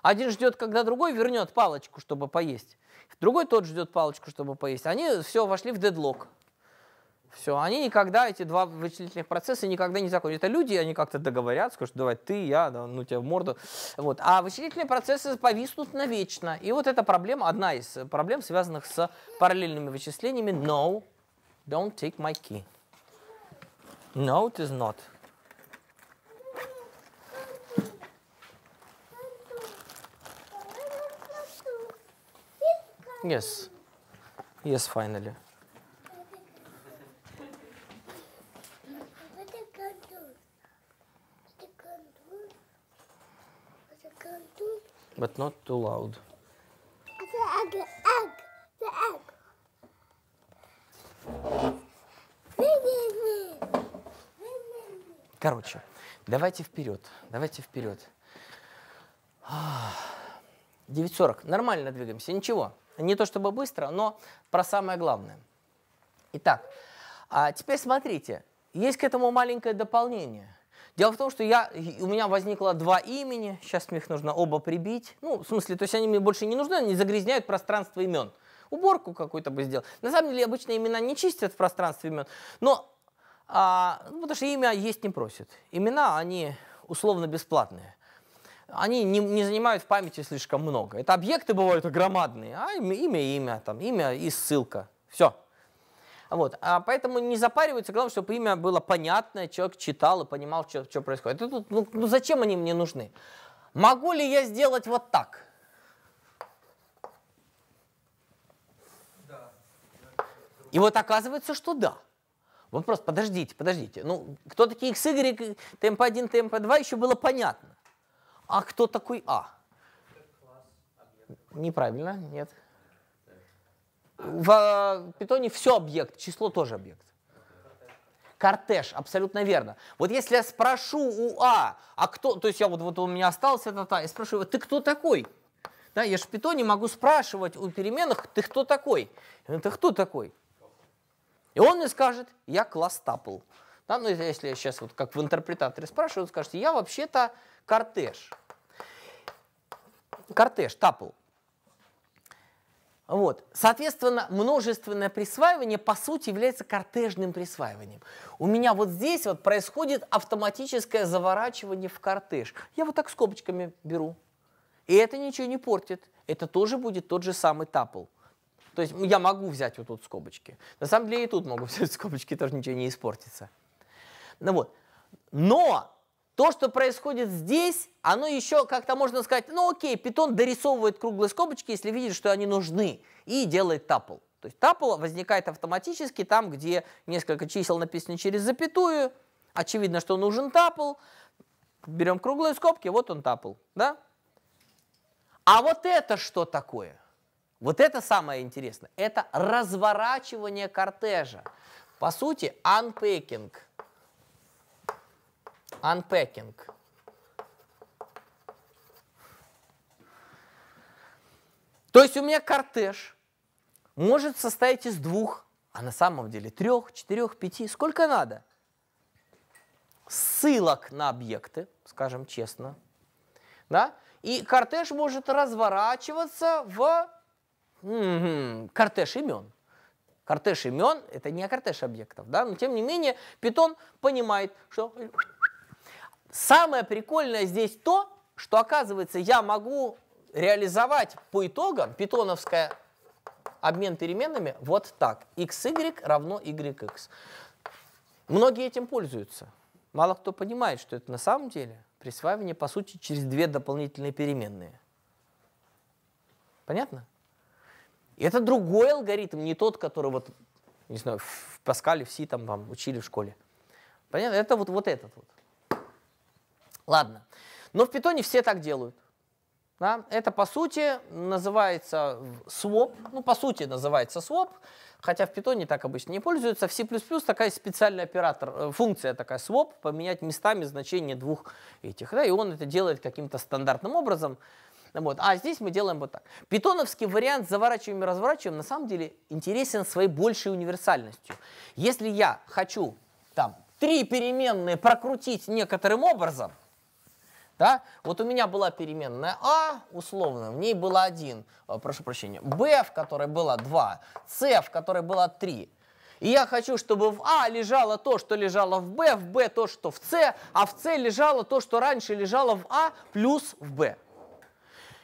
Один ждет, когда другой вернет палочку, чтобы поесть. Другой тот ждет палочку, чтобы поесть. Они все вошли в дедлок. Все, они никогда, эти два вычислительных процесса никогда не закончат. Это люди, они как-то договорят, скажут, давай ты, я, да, ну тебя в морду. Вот. А вычислительные процессы повиснут навечно. И вот эта проблема, одна из проблем, связанных с параллельными вычислениями. No, don't take my key. No, it is not. Yes. Yes, finally. but not too loud. The egg, egg, the egg. Короче, давайте вперед, давайте вперед. 9.40. Нормально двигаемся, ничего. Не то чтобы быстро, но про самое главное. Итак, а теперь смотрите, есть к этому маленькое дополнение – Дело в том, что я, у меня возникло два имени, сейчас мне их нужно оба прибить. Ну, в смысле, то есть они мне больше не нужны, они загрязняют пространство имен. Уборку какую-то бы сделал. На самом деле, обычно имена не чистят в пространстве имен, но а, ну, потому что имя есть не просят. Имена, они условно бесплатные. Они не, не занимают в памяти слишком много. Это объекты бывают громадные, а имя, имя, имя там, имя и ссылка. Все. Вот. А поэтому не запариваются, главное, чтобы имя было понятное, человек читал и понимал, что, что происходит. И ну, ну зачем они мне нужны? Могу ли я сделать вот так? И вот оказывается, что да. Вопрос, подождите, подождите. Ну, кто такие x, y, темп 1, темп 2, еще было понятно. А кто такой А? Неправильно, нет. В э, питоне все объект, число тоже объект. Кортеж, абсолютно верно. Вот если я спрошу у А, а кто, то есть я вот, вот у меня остался этот А, я спрошу его, ты кто такой? Да, я же в питоне могу спрашивать у переменных, ты кто такой? Ты кто такой? И он мне скажет, я класс тапл. Да, ну, если я сейчас вот как в интерпретаторе спрашиваю, он скажет, я вообще-то кортеж. Кортеж, тапл. Вот. Соответственно, множественное присваивание, по сути, является кортежным присваиванием. У меня вот здесь вот происходит автоматическое заворачивание в кортеж. Я вот так скобочками беру. И это ничего не портит. Это тоже будет тот же самый тапл. То есть я могу взять вот тут скобочки. На самом деле и тут могу взять скобочки, тоже ничего не испортится. Ну вот. Но то, что происходит здесь, оно еще как-то можно сказать, ну окей, питон дорисовывает круглые скобочки, если видит, что они нужны, и делает тапл. То есть тапл возникает автоматически там, где несколько чисел написано через запятую, очевидно, что нужен тапл, берем круглые скобки, вот он тапл, да? А вот это что такое? Вот это самое интересное. Это разворачивание кортежа. По сути, unpacking – Unpacking. То есть у меня кортеж может состоять из двух, а на самом деле трех, четырех, пяти, сколько надо. Ссылок на объекты, скажем честно. Да? И кортеж может разворачиваться в кортеж имен. Кортеж имен – это не кортеж объектов, да? но тем не менее Python понимает, что Самое прикольное здесь то, что оказывается я могу реализовать по итогам питоновское обмен переменными вот так. xy равно yx. Многие этим пользуются. Мало кто понимает, что это на самом деле присваивание, по сути, через две дополнительные переменные. Понятно? И это другой алгоритм, не тот, который вот, не знаю, в Паскале, в Си там вам учили в школе. Понятно? Это вот, вот этот вот. Ладно. Но в питоне все так делают. Да? Это, по сути, называется своп. Ну, по сути, называется своп. Хотя в питоне так обычно не пользуются. В C++ такая специальная оператор, э, функция такая swap, поменять местами значение двух этих. Да? И он это делает каким-то стандартным образом. Вот. А здесь мы делаем вот так. Питоновский вариант заворачиваем и разворачиваем на самом деле интересен своей большей универсальностью. Если я хочу там три переменные прокрутить некоторым образом, да? Вот у меня была переменная А, условно, в ней было 1, э, прошу прощения, Б, в которой было 2, С, в которой было 3. И я хочу, чтобы в А лежало то, что лежало в Б, в Б то, что в С, а в С лежало то, что раньше лежало в А, плюс в Б.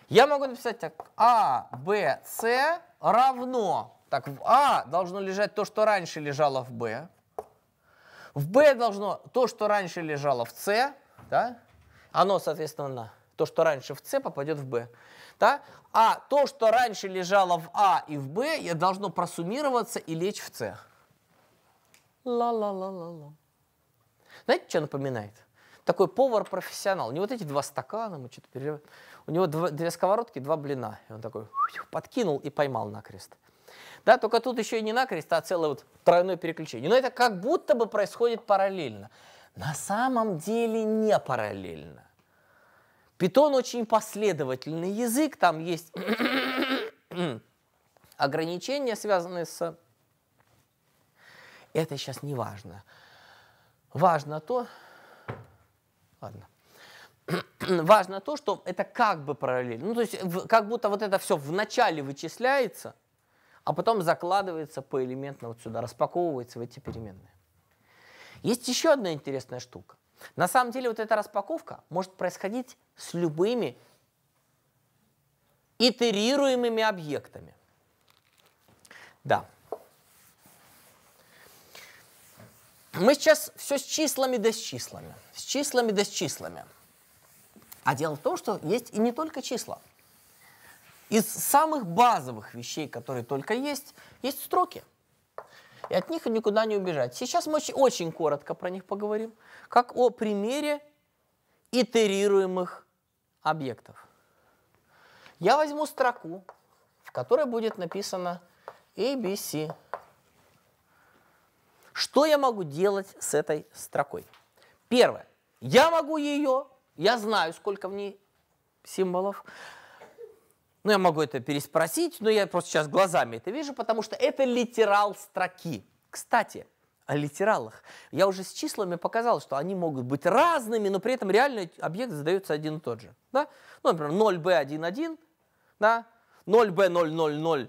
Я могу написать так, А, Б, С равно, так, в А должно лежать то, что раньше лежало в Б, в Б должно то, что раньше лежало в С, да, оно, соответственно, То, что раньше в С, попадет в Б. Да? А то, что раньше лежало в А и в Б, должно просуммироваться и лечь в С. Ла-ла-ла-ла-ла. Знаете, что напоминает? Такой повар-профессионал. Не вот эти два стакана, мы что-то перерыв... У него два, две сковородки, два блина. И он такой подкинул и поймал накрест. Да, только тут еще и не накрест, а целое вот тройное переключение. Но это как будто бы происходит параллельно. На самом деле не параллельно. Питон очень последовательный язык, там есть ограничения, связанные с... Это сейчас не важно. Важно то... Ладно. важно то, что это как бы параллельно. Ну, то есть как будто вот это все вначале вычисляется, а потом закладывается поэлементно вот сюда, распаковывается в эти переменные. Есть еще одна интересная штука. На самом деле вот эта распаковка может происходить с любыми итерируемыми объектами. Да. Мы сейчас все с числами да с числами. С числами да с числами. А дело в том, что есть и не только числа. Из самых базовых вещей, которые только есть, есть строки – и от них никуда не убежать. Сейчас мы очень, очень коротко про них поговорим, как о примере итерируемых объектов. Я возьму строку, в которой будет написано ABC. Что я могу делать с этой строкой? Первое. Я могу ее, я знаю, сколько в ней символов, ну, я могу это переспросить, но я просто сейчас глазами это вижу, потому что это литерал строки. Кстати, о литералах. Я уже с числами показал, что они могут быть разными, но при этом реально объект задается один и тот же. Да? Ну, например, 0b11, да? 0b000,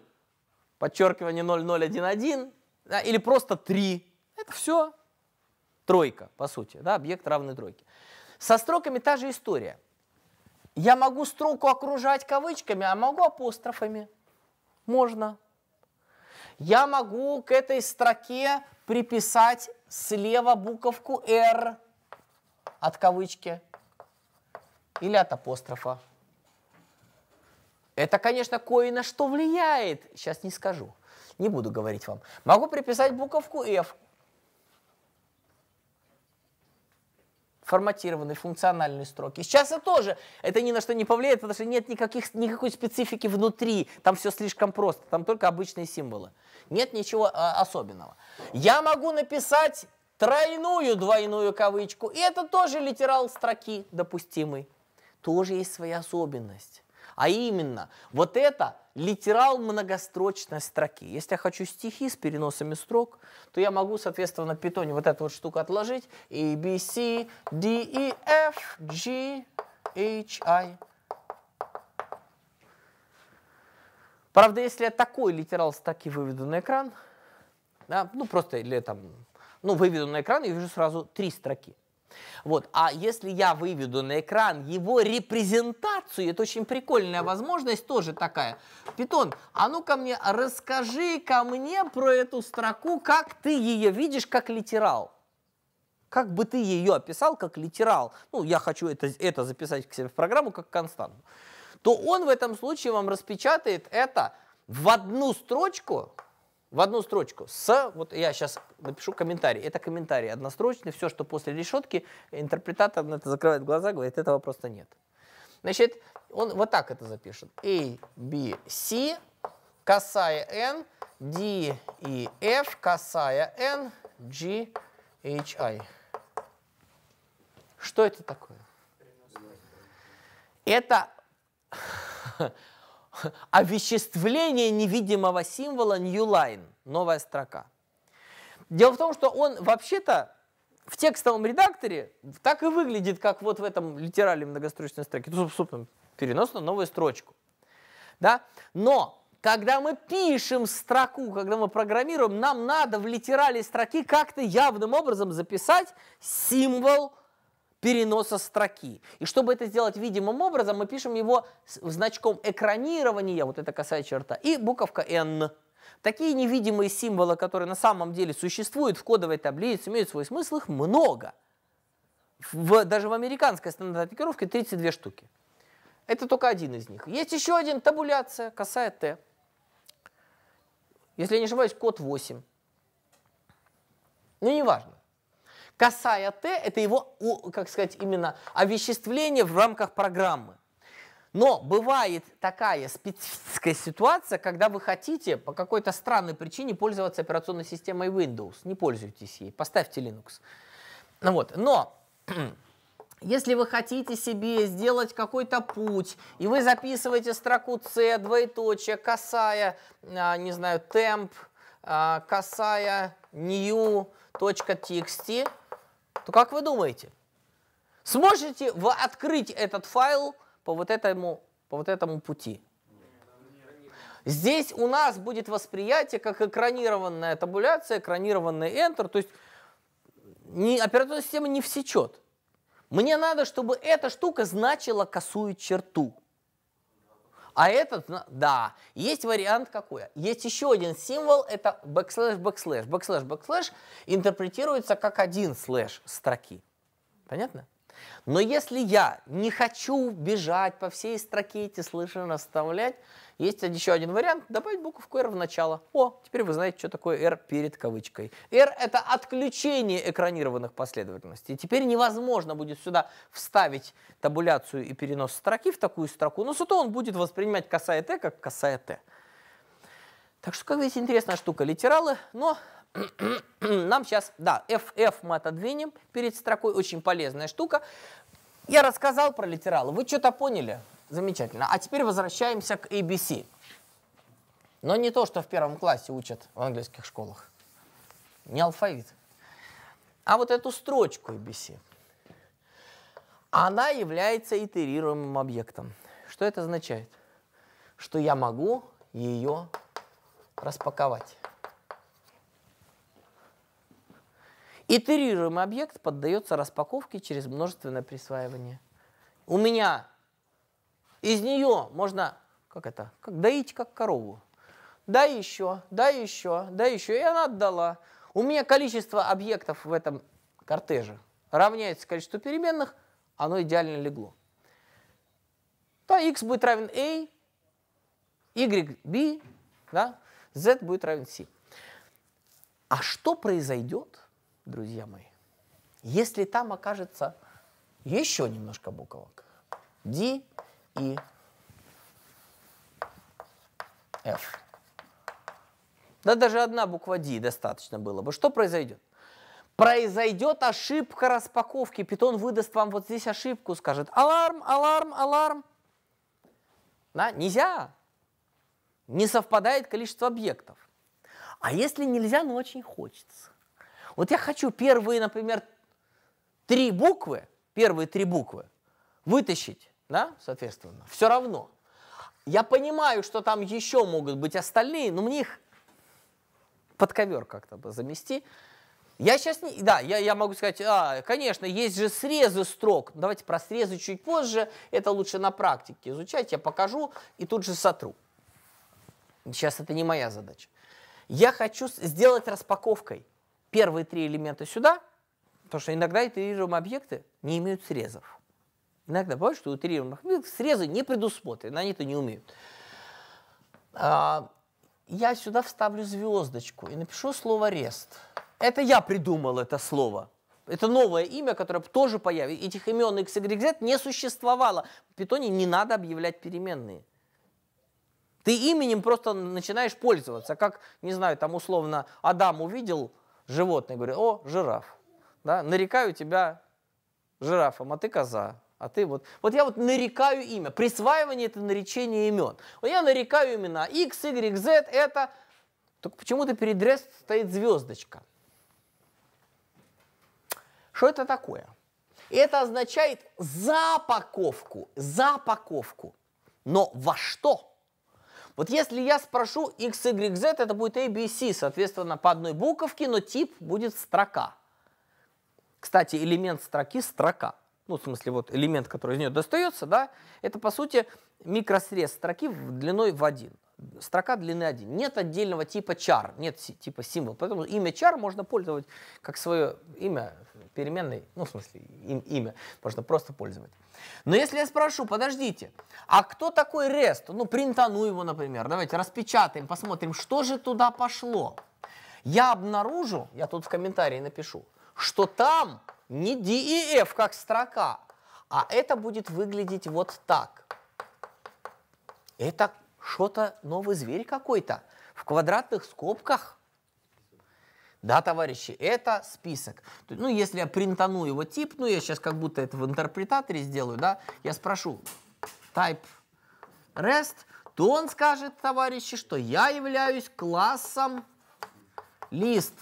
подчеркивание 0011, да? или просто 3. Это все тройка, по сути, да? объект равный тройке. Со строками та же история – я могу строку окружать кавычками, а могу апострофами. Можно. Я могу к этой строке приписать слева буковку R от кавычки или от апострофа. Это, конечно, кое на что влияет. Сейчас не скажу. Не буду говорить вам. Могу приписать буковку F форматированные, функциональные строки. Сейчас это тоже, это ни на что не повлияет, потому что нет никаких, никакой специфики внутри, там все слишком просто, там только обычные символы. Нет ничего а, особенного. Я могу написать тройную двойную кавычку, и это тоже литерал строки допустимый. Тоже есть своя особенность. А именно, вот это литерал многострочной строки. Если я хочу стихи с переносами строк, то я могу, соответственно, на питоне вот эту вот штуку отложить. A, B, C, D, E, F, G, H, I. Правда, если я такой литерал строки выведу на экран, да, ну просто или там, ну выведу на экран и вижу сразу три строки. Вот. А если я выведу на экран его репрезентацию, это очень прикольная возможность тоже такая. Питон, а ну-ка мне расскажи ко мне про эту строку, как ты ее видишь как литерал. Как бы ты ее описал как литерал. Ну, я хочу это, это записать к себе в программу как константу. То он в этом случае вам распечатает это в одну строчку в одну строчку. С, вот я сейчас напишу комментарий. Это комментарий однострочный, все, что после решетки, интерпретатор на это закрывает глаза, говорит, этого просто нет. Значит, он вот так это запишет. A, B, C, касая N, D, E, F, касая N, G, H, I. Что это такое? Это овеществление невидимого символа New Line, новая строка. Дело в том, что он вообще-то в текстовом редакторе так и выглядит, как вот в этом литерале многострочной строке. Тут, собственно, перенос на новую строчку. Да? Но когда мы пишем строку, когда мы программируем, нам надо в литерале строки как-то явным образом записать символ переноса строки. И чтобы это сделать видимым образом, мы пишем его значком экранирования, вот это косая черта, и буковка N. Такие невидимые символы, которые на самом деле существуют в кодовой таблице, имеют свой смысл, их много. В, даже в американской стандартной кодировке 32 штуки. Это только один из них. Есть еще один, табуляция, косая Т. Если я не ошибаюсь, код 8. Ну, неважно. Касая Т – это его, как сказать, именно овеществление в рамках программы. Но бывает такая специфическая ситуация, когда вы хотите по какой-то странной причине пользоваться операционной системой Windows. Не пользуйтесь ей, поставьте Linux. Ну вот, но если вы хотите себе сделать какой-то путь, и вы записываете строку C, двоеточие, касая, а, не знаю, темп, а, касая new.txt, то как вы думаете, сможете вы открыть этот файл по вот этому, по вот этому пути? Здесь у нас будет восприятие как экранированная табуляция, экранированный Enter, то есть не, операционная система не всечет. Мне надо, чтобы эта штука значила косую черту. А этот, ну, да, есть вариант какой? Есть еще один символ, это backslash, backslash. Backslash, backslash интерпретируется как один слэш строки. Понятно? Но если я не хочу бежать по всей строке эти слэши наставлять есть еще один вариант, добавить буковку R в начало. О, теперь вы знаете, что такое R перед кавычкой. R — это отключение экранированных последовательностей. Теперь невозможно будет сюда вставить табуляцию и перенос строки в такую строку, но зато он будет воспринимать косая Т как косая Т. Так что, как видите, интересная штука литералы, но нам сейчас, да, FF мы отодвинем перед строкой, очень полезная штука. Я рассказал про литералы, вы что-то поняли? Замечательно. А теперь возвращаемся к ABC. Но не то, что в первом классе учат в английских школах. Не алфавит. А вот эту строчку ABC. Она является итерируемым объектом. Что это означает? Что я могу ее распаковать. Итерируемый объект поддается распаковке через множественное присваивание. У меня из нее можно, как это, как доить как корову. Да еще, да еще, да еще. И она отдала. У меня количество объектов в этом кортеже равняется количеству переменных, оно идеально легло. То x будет равен a, y b, да, z будет равен c. А что произойдет, друзья мои, если там окажется еще немножко буквок? D, и F. Да даже одна буква D достаточно было бы. Что произойдет? Произойдет ошибка распаковки. Питон выдаст вам вот здесь ошибку, скажет «Аларм, аларм, аларм». Да? Нельзя. Не совпадает количество объектов. А если нельзя, но ну очень хочется. Вот я хочу первые, например, три буквы, первые три буквы вытащить да, соответственно, все равно. Я понимаю, что там еще могут быть остальные, но мне их под ковер как-то бы замести. Я сейчас не, да, я, я могу сказать, а, конечно, есть же срезы строк. Давайте про срезы чуть позже. Это лучше на практике изучать. Я покажу и тут же сотру. Сейчас это не моя задача. Я хочу сделать распаковкой первые три элемента сюда, потому что иногда итерируемые объекты не имеют срезов. Иногда бывает, что утрированных срезы не предусмотрены, они это не умеют. А, я сюда вставлю звездочку и напишу слово «рест». Это я придумал это слово. Это новое имя, которое тоже появится. Этих имен x, y, z не существовало. В питоне не надо объявлять переменные. Ты именем просто начинаешь пользоваться. Как, не знаю, там условно Адам увидел животное, говорит, о, жираф. Да? Нарекаю тебя жирафом, а ты коза. А ты вот... Вот я вот нарекаю имя. Присваивание – это наречение имен. Вот я нарекаю имена. X, Y, Z – это... Только почему-то перед рест стоит звездочка. Что это такое? Это означает запаковку, запаковку. Но во что? Вот если я спрошу x, y, z, это будет a, b, c, соответственно, по одной буковке, но тип будет строка. Кстати, элемент строки – строка ну, в смысле, вот элемент, который из нее достается, да, это, по сути, микросрез строки длиной в один. Строка длины один. Нет отдельного типа char, нет типа символ. Поэтому имя char можно пользовать как свое имя переменной, ну, в смысле, им, имя можно просто пользовать. Но если я спрошу, подождите, а кто такой REST? Ну, принтану его, например. Давайте распечатаем, посмотрим, что же туда пошло. Я обнаружу, я тут в комментарии напишу, что там не D и F как строка, а это будет выглядеть вот так. Это что-то новый зверь какой-то в квадратных скобках. Да, товарищи, это список. Ну, если я принтану его тип, ну, я сейчас как будто это в интерпретаторе сделаю, да, я спрошу type rest, то он скажет, товарищи, что я являюсь классом лист.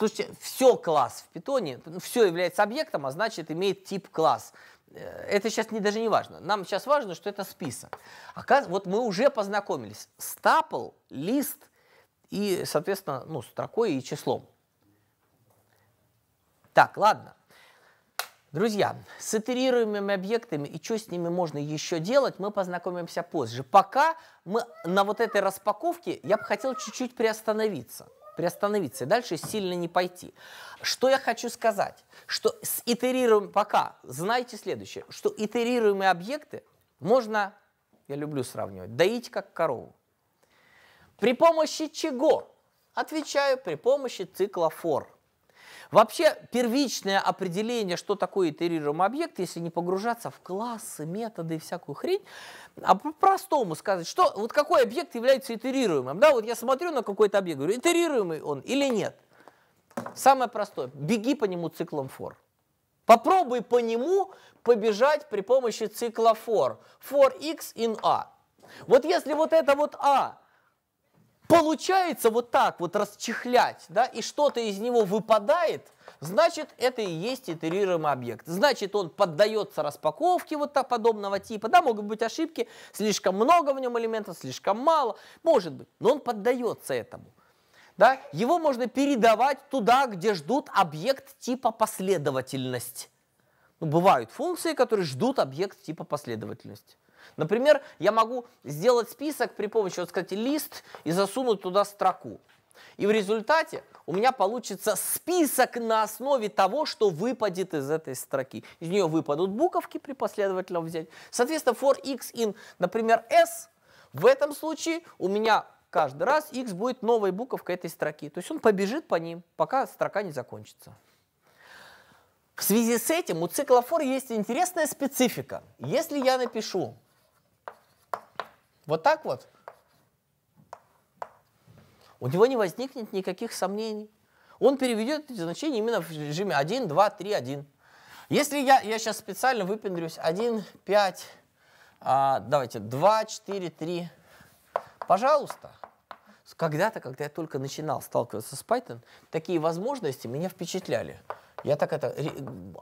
Слушайте, все класс в питоне, ну, все является объектом, а значит имеет тип класс. Э, это сейчас не, даже не важно. Нам сейчас важно, что это список. Оказывается, вот мы уже познакомились стапл, лист и, соответственно, ну, строкой и числом. Так, ладно. Друзья, с итерируемыми объектами и что с ними можно еще делать, мы познакомимся позже. Пока мы на вот этой распаковке я бы хотел чуть-чуть приостановиться – приостановиться и дальше сильно не пойти. Что я хочу сказать? Что с итерируем пока, знайте следующее, что итерируемые объекты можно, я люблю сравнивать, доить как корову. При помощи чего? Отвечаю, при помощи цикла фор. Вообще, первичное определение, что такое итерируемый объект, если не погружаться в классы, методы и всякую хрень, а по-простому сказать, что вот какой объект является итерируемым. Да, вот я смотрю на какой-то объект, говорю, итерируемый он или нет. Самое простое, беги по нему циклом for. Попробуй по нему побежать при помощи цикла for. For x in a. Вот если вот это вот a а получается вот так вот расчехлять, да, и что-то из него выпадает, значит, это и есть итерируемый объект. Значит, он поддается распаковке вот так подобного типа, да, могут быть ошибки, слишком много в нем элементов, слишком мало, может быть, но он поддается этому. Да? Его можно передавать туда, где ждут объект типа последовательность. Ну, бывают функции, которые ждут объект типа последовательность. Например, я могу сделать список при помощи, вот, кстати, лист и засунуть туда строку. И в результате у меня получится список на основе того, что выпадет из этой строки. Из нее выпадут буковки при последовательном взять. Соответственно, for x in, например, s, в этом случае у меня каждый раз x будет новой буковкой этой строки. То есть он побежит по ним, пока строка не закончится. В связи с этим у цикла for есть интересная специфика. Если я напишу вот так вот. У него не возникнет никаких сомнений. Он переведет эти значения именно в режиме 1, 2, 3, 1. Если я, я сейчас специально выпендрюсь 1, 5, а, давайте 2, 4, 3, пожалуйста. Когда-то, когда я только начинал сталкиваться с Python, такие возможности меня впечатляли. Я так это...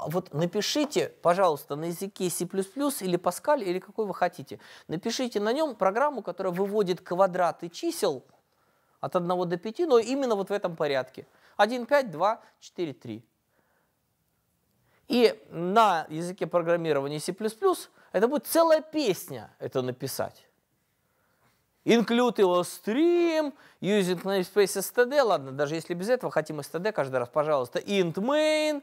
Вот напишите, пожалуйста, на языке C++ или Pascal, или какой вы хотите. Напишите на нем программу, которая выводит квадраты чисел от 1 до 5, но именно вот в этом порядке. 1, 5, 2, 4, 3. И на языке программирования C++ это будет целая песня это написать. Include InnoStream, using namespace std, ладно, даже если без этого хотим std каждый раз, пожалуйста, int main,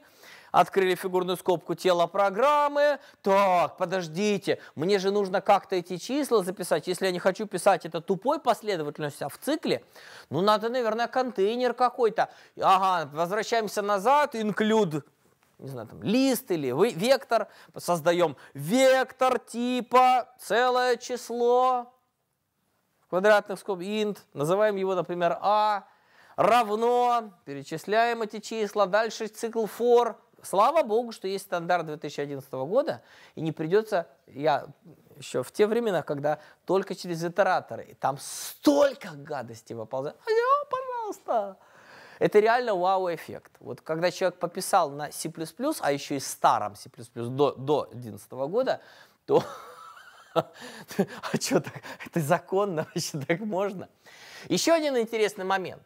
открыли фигурную скобку тела программы. Так, подождите, мне же нужно как-то эти числа записать. Если я не хочу писать это тупой последовательностью, а в цикле, ну надо, наверное, контейнер какой-то. Ага, возвращаемся назад, include не знаю, там, лист или вектор, создаем вектор типа целое число, квадратных скоб, int, называем его, например, a, а равно, перечисляем эти числа, дальше цикл for. Слава богу, что есть стандарт 2011 года, и не придется, я еще в те времена, когда только через итераторы, и там столько гадостей выползает. А, пожалуйста! Это реально вау-эффект. Вот когда человек пописал на C++, а еще и старом C++ до, до 2011 года, то А что так? Это законно вообще так можно? Еще один интересный момент.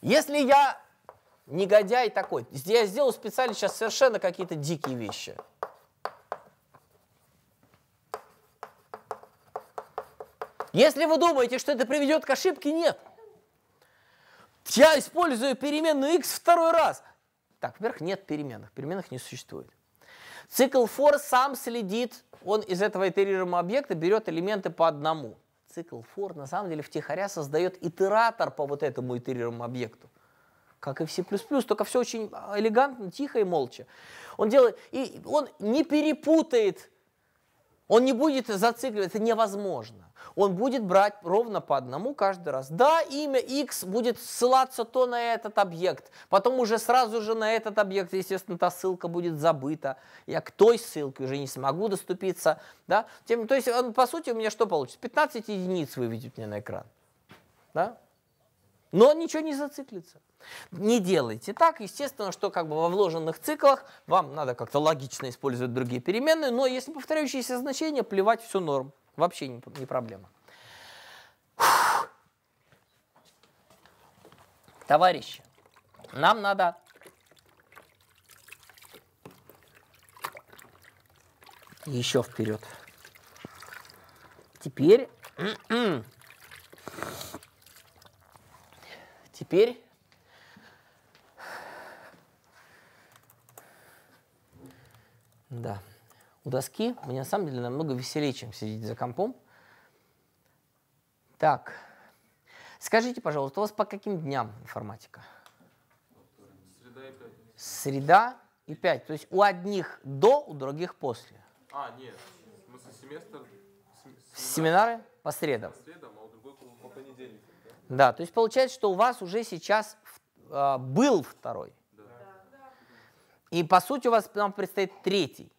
Если я негодяй такой, я сделал специально сейчас совершенно какие-то дикие вещи. Если вы думаете, что это приведет к ошибке, нет. Я использую переменную x второй раз. Так, во-первых, нет переменных, переменных не существует. Цикл for сам следит, он из этого итерируемого объекта берет элементы по одному. Цикл for на самом деле втихаря создает итератор по вот этому итерируемому объекту. Как и все плюс только все очень а, элегантно, тихо и молча. Он делает, и он не перепутает он не будет зацикливаться, это невозможно. Он будет брать ровно по одному каждый раз. Да, имя X будет ссылаться то на этот объект, потом уже сразу же на этот объект, естественно, та ссылка будет забыта. Я к той ссылке уже не смогу доступиться. Да? Тем, то есть, он, по сути, у меня что получится? 15 единиц выведет мне на экран. Да? Но он ничего не зациклится. Не делайте так. Естественно, что как бы во вложенных циклах вам надо как-то логично использовать другие переменные, но если повторяющиеся значения, плевать, все норм. Вообще не, не проблема. Товарищи, нам надо еще вперед. Теперь, м-м, теперь Да. У доски мне на самом деле намного веселее, чем сидеть за компом. Так. Скажите, пожалуйста, у вас по каким дням информатика? Среда и пятница. Среда и пять. То есть у одних до, у других после. А, нет. В смысле семестр? Семинар. Семинары по средам. По средам, а у другой по понедельникам. Да? да, то есть получается, что у вас уже сейчас э, был второй. И по сути у вас нам предстоит третий.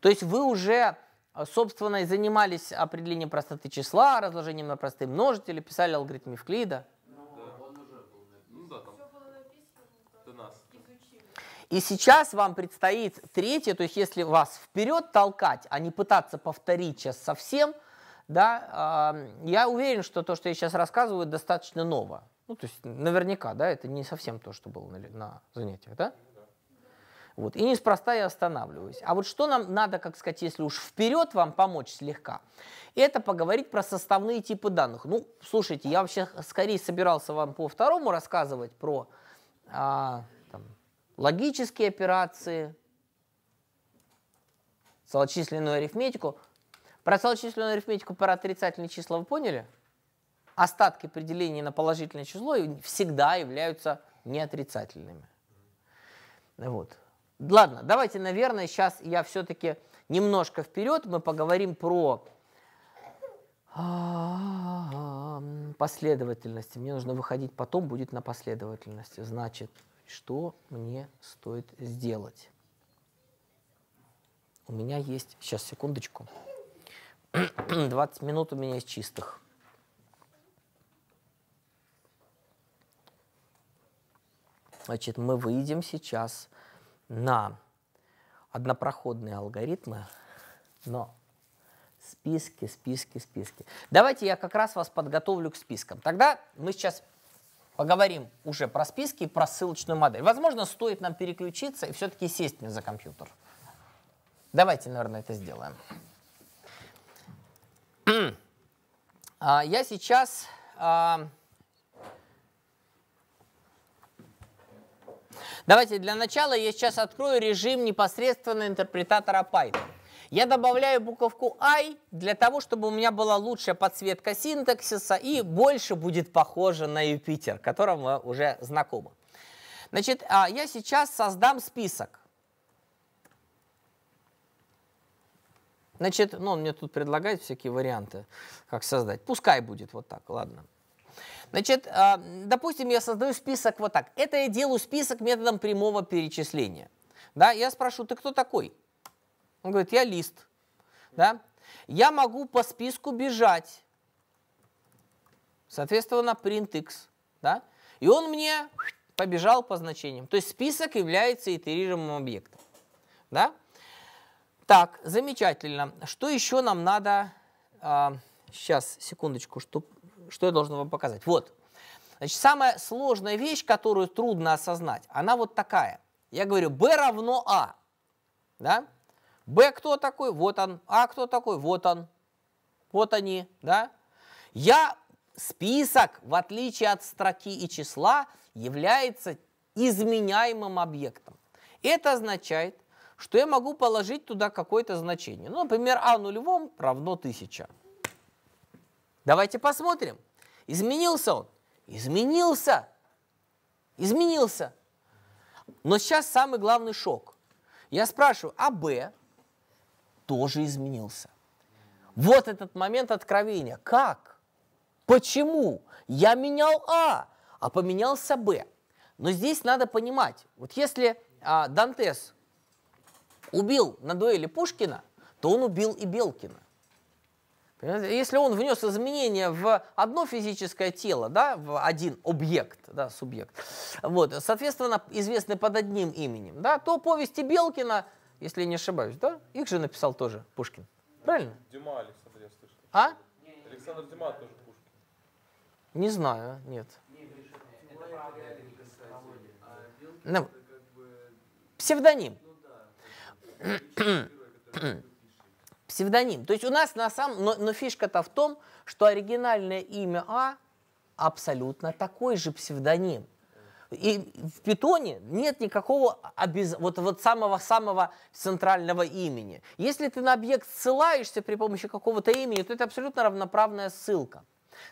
То есть вы уже, э, собственно, и занимались определением простоты числа, разложением на простые множители, писали алгоритм Евклида. И сейчас вам предстоит третье, то есть если вас вперед толкать, а не пытаться повторить сейчас совсем, да, э, я уверен, что то, что я сейчас рассказываю, достаточно ново. Ну, то есть наверняка, да, это не совсем то, что было на, на занятиях, да? Вот. И неспроста я останавливаюсь. А вот что нам надо, как сказать, если уж вперед вам помочь слегка, это поговорить про составные типы данных. Ну, слушайте, я вообще скорее собирался вам по второму рассказывать про а, там, логические операции, целочисленную арифметику. Про целочисленную арифметику, про отрицательные числа вы поняли? Остатки при делении на положительное число всегда являются неотрицательными. Вот. Ладно, давайте, наверное, сейчас я все-таки немножко вперед. Мы поговорим про а, последовательности. Мне нужно выходить потом, будет на последовательности. Значит, что мне стоит сделать? У меня есть... Сейчас, секундочку. 20 минут у меня есть чистых. Значит, мы выйдем сейчас на однопроходные алгоритмы, но списки, списки, списки. Давайте я как раз вас подготовлю к спискам. Тогда мы сейчас поговорим уже про списки и про ссылочную модель. Возможно, стоит нам переключиться и все-таки сесть мне за компьютер. Давайте, наверное, это сделаем. А, я сейчас а, Давайте для начала я сейчас открою режим непосредственно интерпретатора Python. Я добавляю буковку I для того, чтобы у меня была лучшая подсветка синтаксиса и больше будет похоже на Юпитер, которым мы уже знакомы. Значит, а, я сейчас создам список. Значит, ну, он мне тут предлагает всякие варианты, как создать. Пускай будет вот так, ладно. Значит, а, допустим, я создаю список вот так. Это я делаю список методом прямого перечисления. Да, я спрошу: ты кто такой? Он говорит, я лист. Да? Я могу по списку бежать. Соответственно, print x. Да? И он мне побежал по значениям. То есть список является итерируемым объектом. Да? Так, замечательно. Что еще нам надо? А, сейчас, секундочку, чтобы что я должен вам показать? Вот. Значит, самая сложная вещь, которую трудно осознать, она вот такая. Я говорю, b равно a. А». Да? b кто такой? Вот он. a а кто такой? Вот он. Вот они. Да? Я список, в отличие от строки и числа, является изменяемым объектом. Это означает, что я могу положить туда какое-то значение. Ну, например, а нулевом равно 1000. Давайте посмотрим. Изменился он? Изменился. Изменился. Но сейчас самый главный шок. Я спрашиваю, а Б тоже изменился? Вот этот момент откровения. Как? Почему? Я менял А, а поменялся Б. Но здесь надо понимать, вот если а, Дантес убил на дуэли Пушкина, то он убил и Белкина. Если он внес изменения в одно физическое тело, да, в один объект, да, субъект, вот, соответственно, известный под одним именем, да, то повести Белкина, если не ошибаюсь, да, их же написал тоже Пушкин. Правильно? Дюма Александр, я слышал. А? Александр Дюма тоже Пушкин. Не знаю, нет. Ну, псевдоним. Ну, да. псевдоним. То есть у нас на самом... Но, но фишка-то в том, что оригинальное имя А абсолютно такой же псевдоним. И в питоне нет никакого обез... вот, вот самого-самого центрального имени. Если ты на объект ссылаешься при помощи какого-то имени, то это абсолютно равноправная ссылка.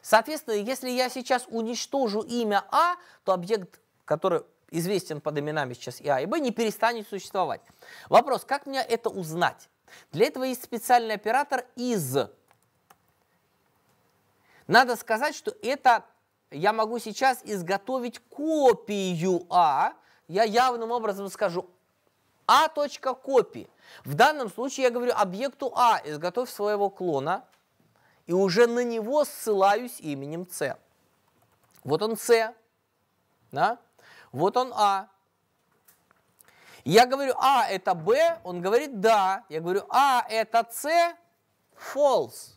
Соответственно, если я сейчас уничтожу имя А, то объект, который известен под именами сейчас и А, и Б, не перестанет существовать. Вопрос, как мне это узнать? Для этого есть специальный оператор из. Надо сказать, что это я могу сейчас изготовить копию А. Я явным образом скажу А.копи. В данном случае я говорю объекту А, изготовь своего клона, и уже на него ссылаюсь именем С. Вот он С, да? вот он А. Я говорю, А это Б, он говорит да. Я говорю, А это С, false.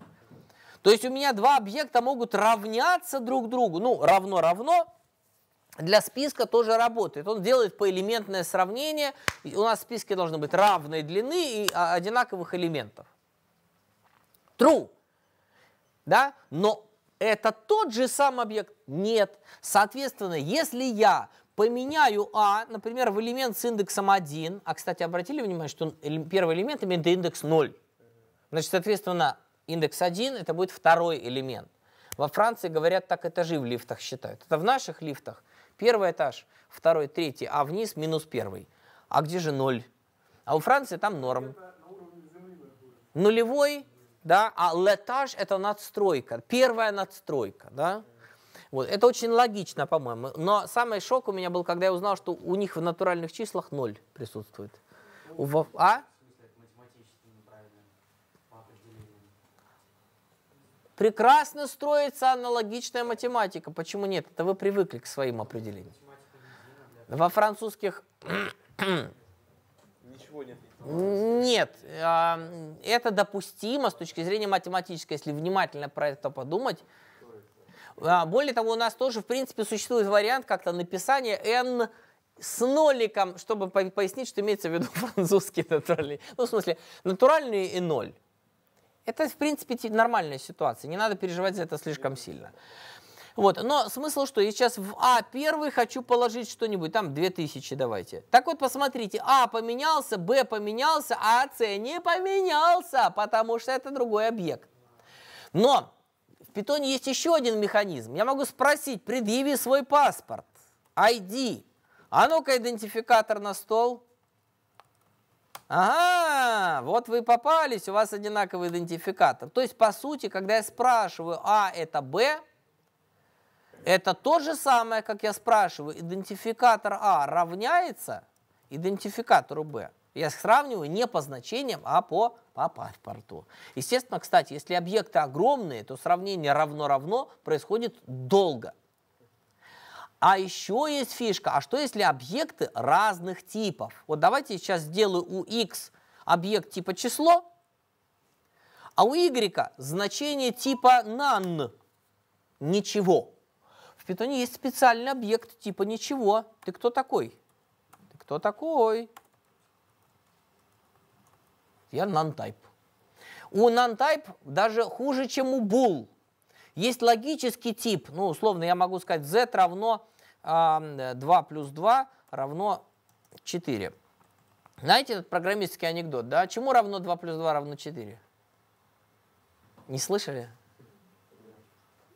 То есть у меня два объекта могут равняться друг другу. Ну, равно-равно, для списка тоже работает. Он делает поэлементное сравнение. У нас списки должны быть равной длины и а, одинаковых элементов. True. Да? Но это тот же сам объект? Нет. Соответственно, если я поменяю А, например, в элемент с индексом 1, а, кстати, обратили внимание, что первый элемент имеет индекс 0. Значит, соответственно, индекс 1 это будет второй элемент. Во Франции говорят, так этажи в лифтах считают. Это в наших лифтах первый этаж, второй, третий, а вниз минус первый. А где же 0? А у Франции там норм. Нулевой, да, а летаж это надстройка, первая надстройка, да. Вот. Это очень логично, по-моему. Но самый шок у меня был, когда я узнал, что у них в натуральных числах ноль присутствует. Ну, Во... А? Прекрасно строится аналогичная математика. Почему нет? Это вы привыкли к своим определениям. Во французских... Ничего нет. Нет, а, это допустимо с точки зрения математической, если внимательно про это подумать. А, более того, у нас тоже, в принципе, существует вариант как-то написания n с ноликом, чтобы пояснить, что имеется в виду французский натуральный. Ну, в смысле, натуральный и ноль. Это, в принципе, нормальная ситуация. Не надо переживать за это слишком сильно. Вот, но смысл что? Я сейчас в А первый хочу положить что-нибудь, там 2000 давайте. Так вот, посмотрите, А поменялся, Б поменялся, а С не поменялся, потому что это другой объект. Но в питоне есть еще один механизм. Я могу спросить, предъяви свой паспорт, ID. А ну-ка, идентификатор на стол. Ага, вот вы попались, у вас одинаковый идентификатор. То есть, по сути, когда я спрашиваю А это Б, это то же самое, как я спрашиваю, идентификатор А равняется идентификатору Б. Я сравниваю не по значениям, а по, по паспорту. Естественно, кстати, если объекты огромные, то сравнение равно-равно происходит долго. А еще есть фишка, а что если объекты разных типов? Вот давайте сейчас сделаю у x объект типа число, а у y значение типа none, ничего. В питоне есть специальный объект типа ничего. Ты кто такой? Ты кто такой? Я нон нантайп. У нон нантайп даже хуже, чем у бул. Есть логический тип, ну, условно, я могу сказать, z равно э, 2 плюс 2 равно 4. Знаете этот программистский анекдот, да? Чему равно 2 плюс 2 равно 4? Не слышали?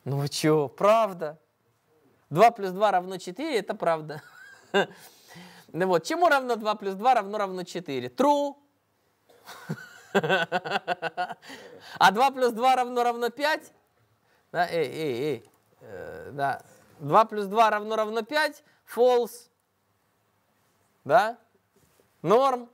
Ну что, правда? 2 плюс 2 равно 4, это правда. Ну вот, чему равно 2 плюс 2 равно равно 4? True. А 2 плюс 2 равно равно 5? Да, эй, эй, эй. Э, да. 2 плюс 2 равно равно 5. False. Да? Норм.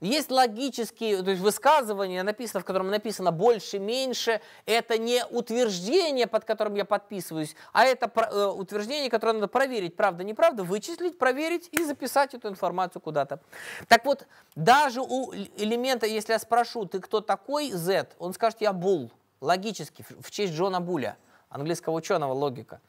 Есть логические то есть высказывания, написано, в котором написано «больше-меньше». Это не утверждение, под которым я подписываюсь, а это э, утверждение, которое надо проверить, правда-неправда, вычислить, проверить и записать эту информацию куда-то. Так вот, даже у элемента, если я спрошу, ты кто такой, Z, он скажет «я Булл», логически, в честь Джона Буля, английского ученого, логика,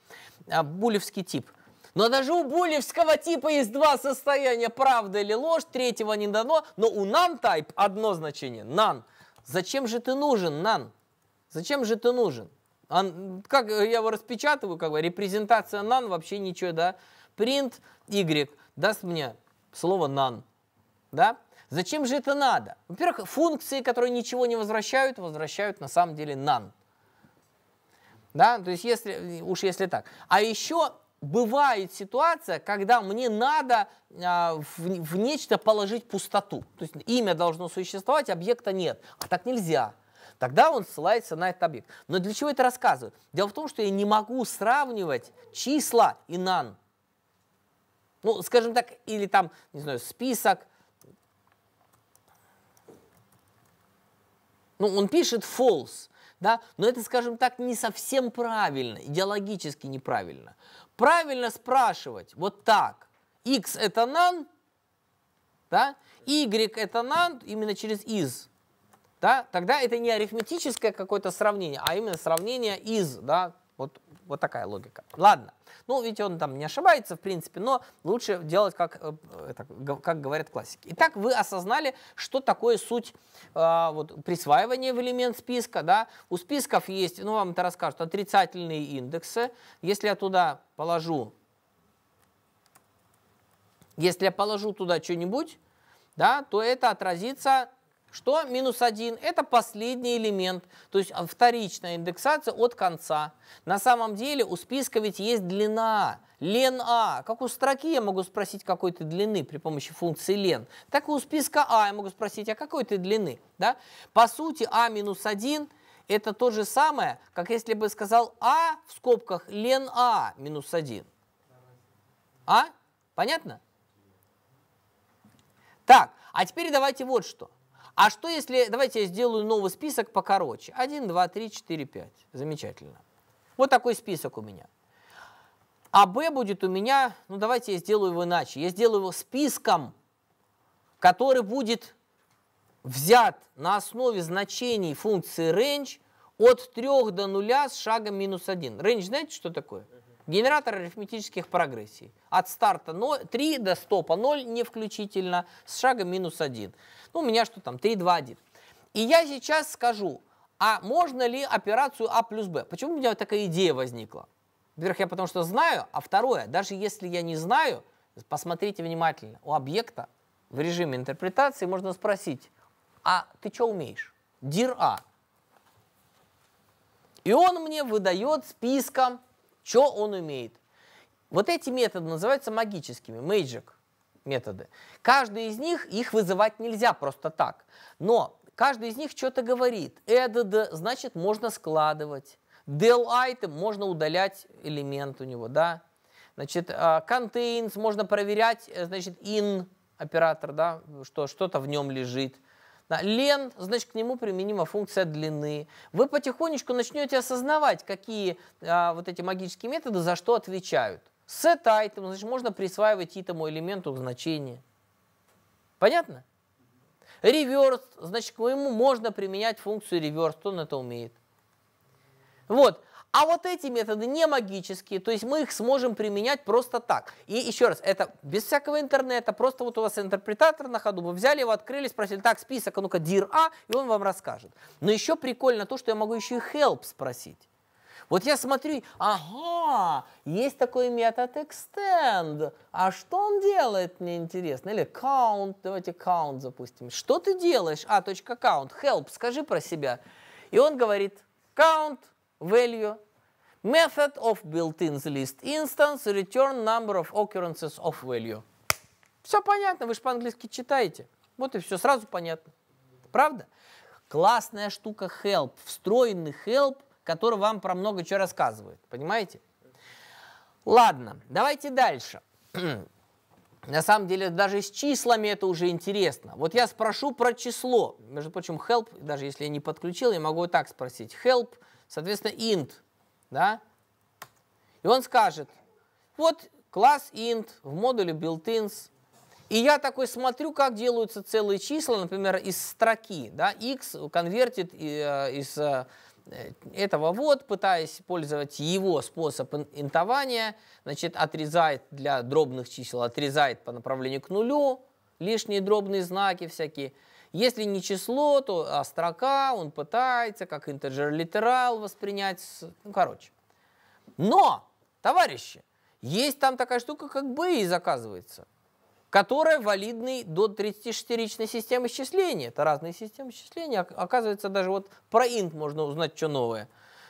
а, булевский тип. Но даже у булевского типа есть два состояния, правда или ложь, третьего не дано, но у non-type одно значение, none. Зачем же ты нужен, none? Зачем же ты нужен? Он, а, как э, я его распечатываю, как бы репрезентация none вообще ничего, да? Print y даст мне слово none, да? Зачем же это надо? Во-первых, функции, которые ничего не возвращают, возвращают на самом деле none. Да, то есть если, э, уж если так. А еще бывает ситуация, когда мне надо а, в, в нечто положить пустоту. То есть имя должно существовать, объекта нет. А так нельзя. Тогда он ссылается на этот объект. Но для чего это рассказываю? Дело в том, что я не могу сравнивать числа и нан. Ну, скажем так, или там, не знаю, список. Ну, он пишет false да? Но это, скажем так, не совсем правильно, идеологически неправильно правильно спрашивать вот так. X это нан, да? Y это нан именно через is. Да? Тогда это не арифметическое какое-то сравнение, а именно сравнение из, да, вот вот такая логика. Ладно. Ну, ведь он там не ошибается, в принципе, но лучше делать, как, э, это, как говорят классики. Итак, вы осознали, что такое суть э, вот, присваивания в элемент списка. Да? У списков есть, ну, вам это расскажут, отрицательные индексы. Если я туда положу, если я положу туда что-нибудь, да, то это отразится что минус 1? Это последний элемент, то есть а, вторичная индексация от конца. На самом деле у списка ведь есть длина, лен А. Как у строки я могу спросить какой-то длины при помощи функции лен, так и у списка А я могу спросить, а какой ты длины? Да? По сути, А минус 1 это то же самое, как если бы сказал А в скобках лен А минус 1. А? Понятно? Так, а теперь давайте вот что. А что если, давайте я сделаю новый список покороче. 1, 2, 3, 4, 5. Замечательно. Вот такой список у меня. А B будет у меня, ну давайте я сделаю его иначе. Я сделаю его списком, который будет взят на основе значений функции range от 3 до 0 с шагом минус 1. Range знаете, что такое? Uh -huh. Генератор арифметических прогрессий. От старта 0, 3 до стопа 0 не включительно, с шагом минус 1. Ну, у меня что там, 3, 2, 1. И я сейчас скажу, а можно ли операцию А плюс Б? Почему у меня такая идея возникла? Во-первых, я потому что знаю, а второе, даже если я не знаю, посмотрите внимательно, у объекта в режиме интерпретации можно спросить, а ты что умеешь? Дир А. И он мне выдает списком что он умеет. Вот эти методы называются магическими, magic методы. Каждый из них, их вызывать нельзя просто так. Но каждый из них что-то говорит. Added, значит, можно складывать. Del item можно удалять элемент у него, да. Значит, а, contains можно проверять, э, значит, in оператор, да, что что-то в нем лежит. Да, лен, значит, к нему применима функция длины. Вы потихонечку начнете осознавать, какие а, вот эти магические методы за что отвечают. Set item, значит, можно присваивать этому элементу значение. Понятно? Reverse, значит, к нему можно применять функцию reverse, кто на это умеет. Вот, а вот эти методы не магические, то есть мы их сможем применять просто так. И еще раз, это без всякого интернета, просто вот у вас интерпретатор на ходу, вы взяли его, открыли, спросили, так, список, а ну-ка, dir А, и он вам расскажет. Но еще прикольно то, что я могу еще и help спросить. Вот я смотрю, ага, есть такой метод extend. А что он делает, мне интересно. Или count, давайте count запустим. Что ты делаешь? А, точка count. Help, скажи про себя. И он говорит count, value, Method of built in list instance return number of occurrences of value. Все понятно, вы же по-английски читаете. Вот и все, сразу понятно. Правда? Классная штука help, встроенный help, который вам про много чего рассказывает. Понимаете? Ладно, давайте дальше. На самом деле, даже с числами это уже интересно. Вот я спрошу про число. Между прочим, help, даже если я не подключил, я могу и так спросить. Help, соответственно, int да? И он скажет, вот класс int в модуле built-ins, и я такой смотрю, как делаются целые числа, например, из строки, да, x конвертит э, из э, этого вот, пытаясь использовать его способ интования, значит, отрезает для дробных чисел, отрезает по направлению к нулю, лишние дробные знаки всякие, если не число, то а строка, он пытается как интержер-литерал воспринять. Ну, короче. Но, товарищи, есть там такая штука, как BI, оказывается, которая валидный до 36-ричной системы исчисления. Это разные системы исчисления. Оказывается, даже вот про int можно узнать, что новое.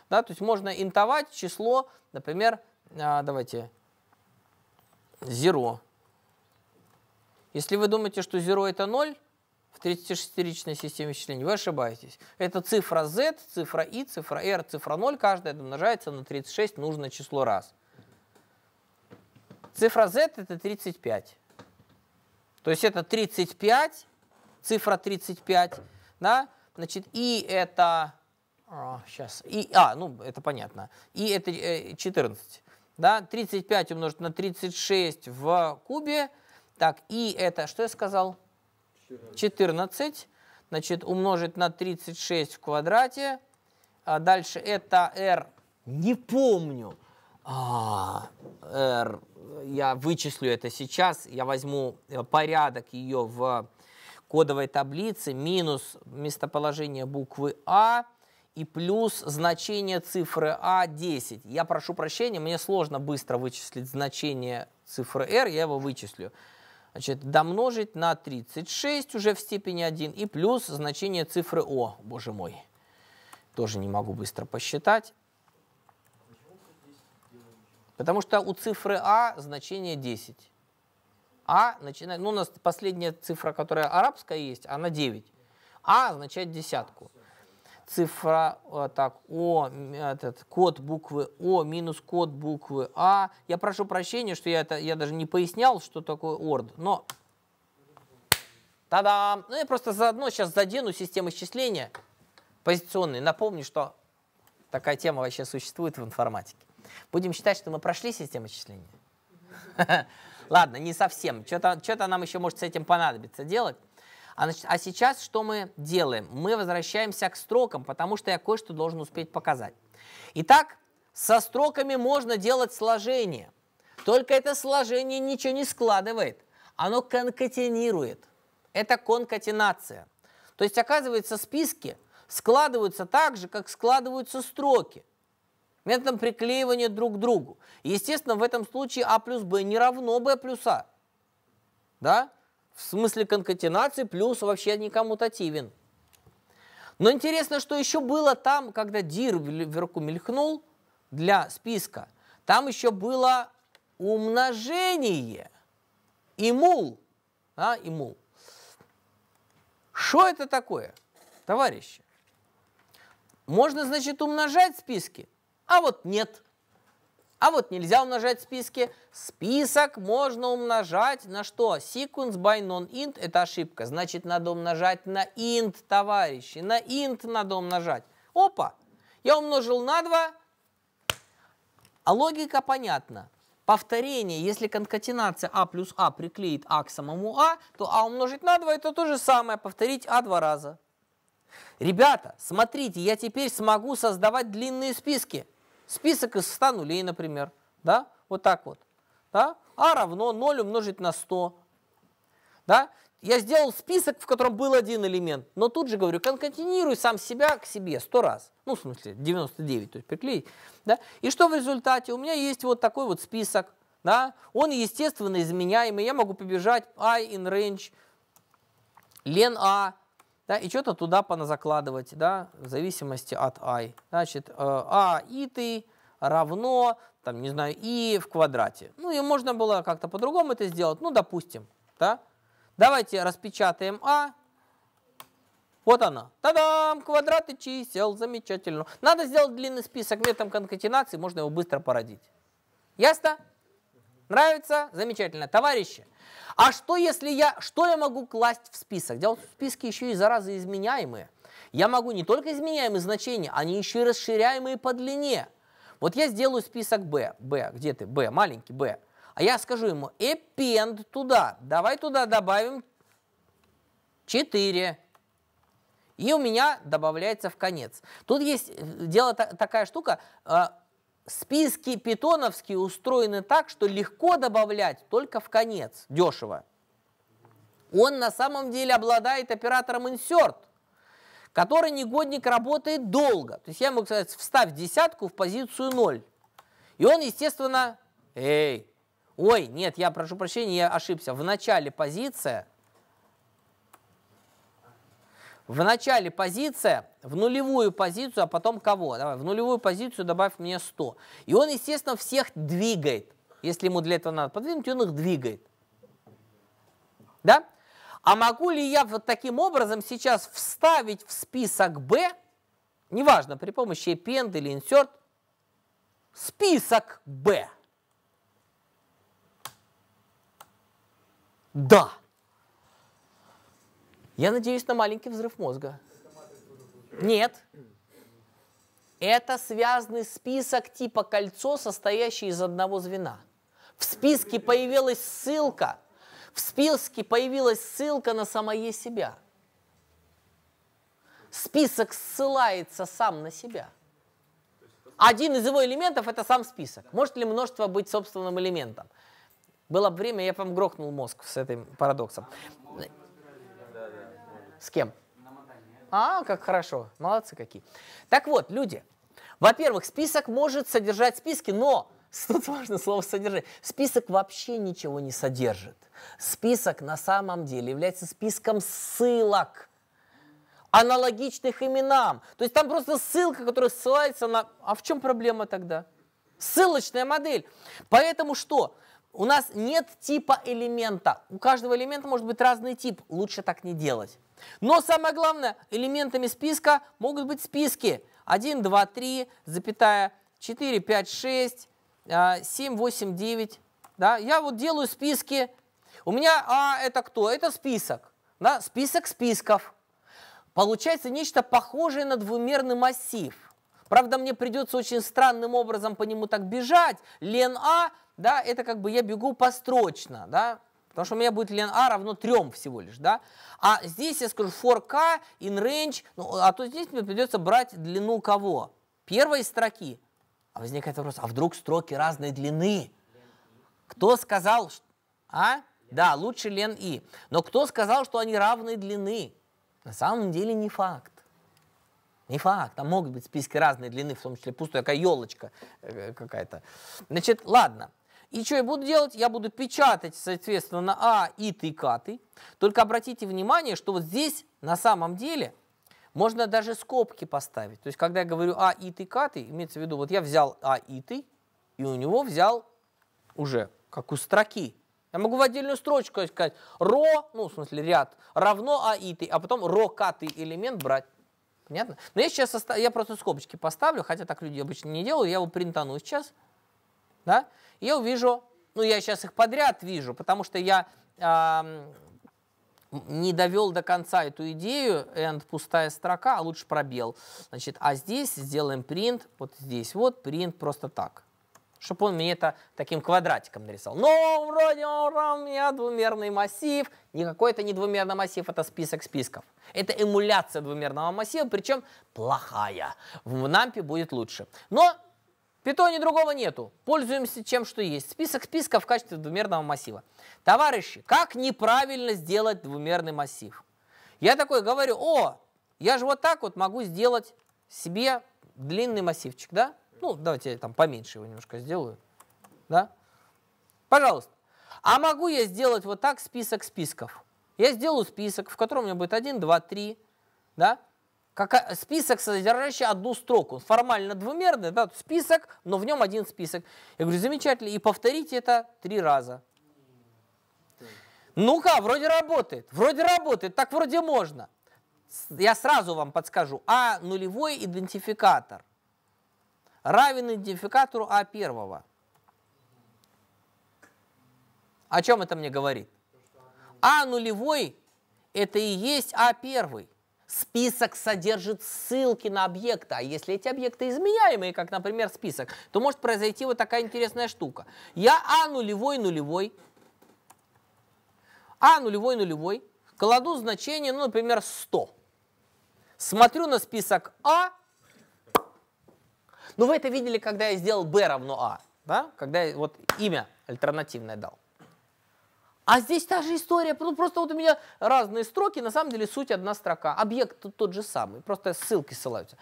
Да, то есть можно интовать число, например, а, давайте, 0. Если вы думаете, что 0 это 0, в 36-ричной системе вычислений, вы ошибаетесь. Это цифра z, цифра i, цифра r, цифра 0, каждая умножается на 36 нужное число раз. Цифра z это 35. То есть это 35, цифра 35, да? Значит, и это... О, а, сейчас. И, а, ну, это понятно. И это 14. Э, да? 35 умножить на 36 в кубе. Так, и это... Что я сказал? 14, значит, умножить на 36 в квадрате. А дальше это r, не помню. А, r, я вычислю это сейчас, я возьму э, порядок ее в кодовой таблице, минус местоположение буквы А и плюс значение цифры А 10. Я прошу прощения, мне сложно быстро вычислить значение цифры R, я его вычислю. Значит, домножить на 36 уже в степени 1 и плюс значение цифры О, боже мой. Тоже не могу быстро посчитать. Потому что у цифры А значение 10. А начинает, ну у нас последняя цифра, которая арабская есть, она 9. А означает десятку цифра, э, так, О, этот, код буквы О минус код буквы А. Я прошу прощения, что я, это, я даже не пояснял, что такое ORD, но... Та-дам! Ну, я просто заодно сейчас задену систему исчисления позиционные. Напомню, что такая тема вообще существует в информатике. Будем считать, что мы прошли систему исчисления. Ладно, не совсем. Что-то нам еще может с этим понадобиться делать. А, значит, а сейчас что мы делаем? Мы возвращаемся к строкам, потому что я кое-что должен успеть показать. Итак, со строками можно делать сложение. Только это сложение ничего не складывает. Оно конкатенирует. Это конкатенация. То есть, оказывается, списки складываются так же, как складываются строки методом приклеивания друг к другу. Естественно, в этом случае А плюс Б не равно Б плюс А. Да? в смысле конкатенации плюс вообще не коммутативен. Но интересно, что еще было там, когда Дир вверху мелькнул для списка. Там еще было умножение. Имул. А, имул. Что это такое, товарищи? Можно, значит, умножать списки, а вот нет. А вот нельзя умножать списки. Список можно умножать на что? Sequence by non-int – это ошибка. Значит, надо умножать на int, товарищи. На int надо умножать. Опа! Я умножил на 2. А логика понятна. Повторение, если конкатенация а плюс а приклеит а к самому а, то а умножить на 2 – это то же самое, повторить а два раза. Ребята, смотрите, я теперь смогу создавать длинные списки. Список из 100 нулей, например. Да? Вот так вот. Да? А равно 0 умножить на 100. Да? Я сделал список, в котором был один элемент, но тут же говорю, конкатинируй сам себя к себе 100 раз. Ну, в смысле, 99, то есть приклеить. Да? И что в результате? У меня есть вот такой вот список. Да? Он, естественно, изменяемый. Я могу побежать I in range len A, да, и что-то туда поназакладывать, да, в зависимости от i. Значит, э, а и ты равно, там, не знаю, и в квадрате. Ну, и можно было как-то по-другому это сделать, ну, допустим, да. Давайте распечатаем а, вот она. Та-дам! Квадраты чисел. Замечательно. Надо сделать длинный список методом конкатенации, можно его быстро породить. Ясно? Нравится? Замечательно. Товарищи, а что если я, что я могу класть в список? Дело в списке еще и заразы изменяемые. Я могу не только изменяемые значения, они еще и расширяемые по длине. Вот я сделаю список B. B, где ты? B, маленький B. А я скажу ему append туда. Давай туда добавим 4. И у меня добавляется в конец. Тут есть э, дело такая штука. А, списки питоновские устроены так, что легко добавлять только в конец, дешево. Он на самом деле обладает оператором insert, который негодник работает долго. То есть я могу сказать, вставь десятку в позицию 0. И он, естественно, эй, ой, нет, я прошу прощения, я ошибся, в начале позиция – в начале позиция, в нулевую позицию, а потом кого? Давай, в нулевую позицию добавь мне 100. И он, естественно, всех двигает. Если ему для этого надо подвинуть, он их двигает. Да? А могу ли я вот таким образом сейчас вставить в список B, неважно, при помощи append или insert, список B? Да. Я надеюсь на маленький взрыв мозга. Нет. Это связанный список типа кольцо, состоящий из одного звена. В списке появилась ссылка. В списке появилась ссылка на самое себя. Список ссылается сам на себя. Один из его элементов – это сам список. Может ли множество быть собственным элементом? Было бы время, я бы вам грохнул мозг с этим парадоксом. С кем? А, как хорошо. Молодцы какие. Так вот, люди, во-первых, список может содержать списки, но Тут важно слово «содержать». Список вообще ничего не содержит. Список на самом деле является списком ссылок, аналогичных именам. То есть там просто ссылка, которая ссылается на... А в чем проблема тогда? Ссылочная модель. Поэтому что? У нас нет типа элемента. У каждого элемента может быть разный тип. Лучше так не делать. Но самое главное, элементами списка могут быть списки 1, 2, 3, запятая 4, 5, 6, 7, 8, 9. Да? Я вот делаю списки. У меня А это кто? Это список. Да? Список списков. Получается нечто похожее на двумерный массив. Правда, мне придется очень странным образом по нему так бежать. Лен А, да, это как бы я бегу построчно, да, Потому что у меня будет лен А равно 3 всего лишь, да? А здесь я скажу for k in range, ну, а то здесь мне придется брать длину кого? Первой строки. А возникает вопрос, а вдруг строки разной длины? Кто сказал, что... а? Да, лучше лен И. Но кто сказал, что они равны длины? На самом деле не факт. Не факт. Там могут быть списки разной длины, в том числе пустая, такая елочка э, какая-то. Значит, ладно. И что я буду делать? Я буду печатать, соответственно, на А, и ит и ты. Только обратите внимание, что вот здесь на самом деле можно даже скобки поставить. То есть, когда я говорю А, и ит и ты, имеется в виду, вот я взял А, и ты, и у него взял уже, как у строки, я могу в отдельную строчку сказать ро, ну, в смысле, ряд, равно а и ты, а потом ро к ты элемент брать. Понятно? Но я сейчас я просто скобочки поставлю, хотя так люди обычно не делают, я его принтану сейчас да, я увижу, ну я сейчас их подряд вижу, потому что я э, не довел до конца эту идею, and пустая строка, а лучше пробел. Значит, а здесь сделаем print, вот здесь вот print просто так, чтобы он мне это таким квадратиком нарисовал. Но вроде ура, у меня двумерный массив. Никакой это не двумерный массив, это список списков. Это эмуляция двумерного массива, причем плохая. В Нампе будет лучше. Но Питоне другого нету. Пользуемся тем, что есть. Список списков в качестве двумерного массива. Товарищи, как неправильно сделать двумерный массив? Я такой говорю, о, я же вот так вот могу сделать себе длинный массивчик, да? Ну, давайте я там поменьше его немножко сделаю. Да? Пожалуйста. А могу я сделать вот так список списков? Я сделаю список, в котором у меня будет 1, 2, 3, да? как список, содержащий одну строку. Формально двумерный, да, список, но в нем один список. Я говорю, замечательно, и повторите это три раза. Ну-ка, вроде работает, вроде работает, так вроде можно. Я сразу вам подскажу. А нулевой идентификатор равен идентификатору А первого. О чем это мне говорит? А нулевой это и есть А первый. Список содержит ссылки на объекты, а если эти объекты изменяемые, как, например, список, то может произойти вот такая интересная штука. Я А нулевой нулевой, А нулевой нулевой, кладу значение, ну, например, 100. Смотрю на список А, ну, вы это видели, когда я сделал B равно А, да? Когда я вот имя альтернативное дал. А здесь та же история. Ну, просто вот у меня разные строки, на самом деле суть одна строка. Объект тот же самый, просто ссылки ссылаются.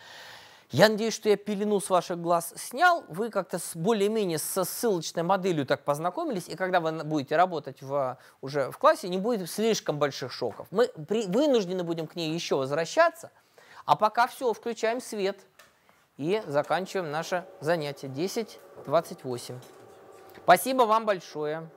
Я надеюсь, что я пелену с ваших глаз снял, вы как-то более-менее со ссылочной моделью так познакомились, и когда вы будете работать в, уже в классе, не будет слишком больших шоков. Мы при, вынуждены будем к ней еще возвращаться, а пока все, включаем свет и заканчиваем наше занятие 10.28. Спасибо вам большое.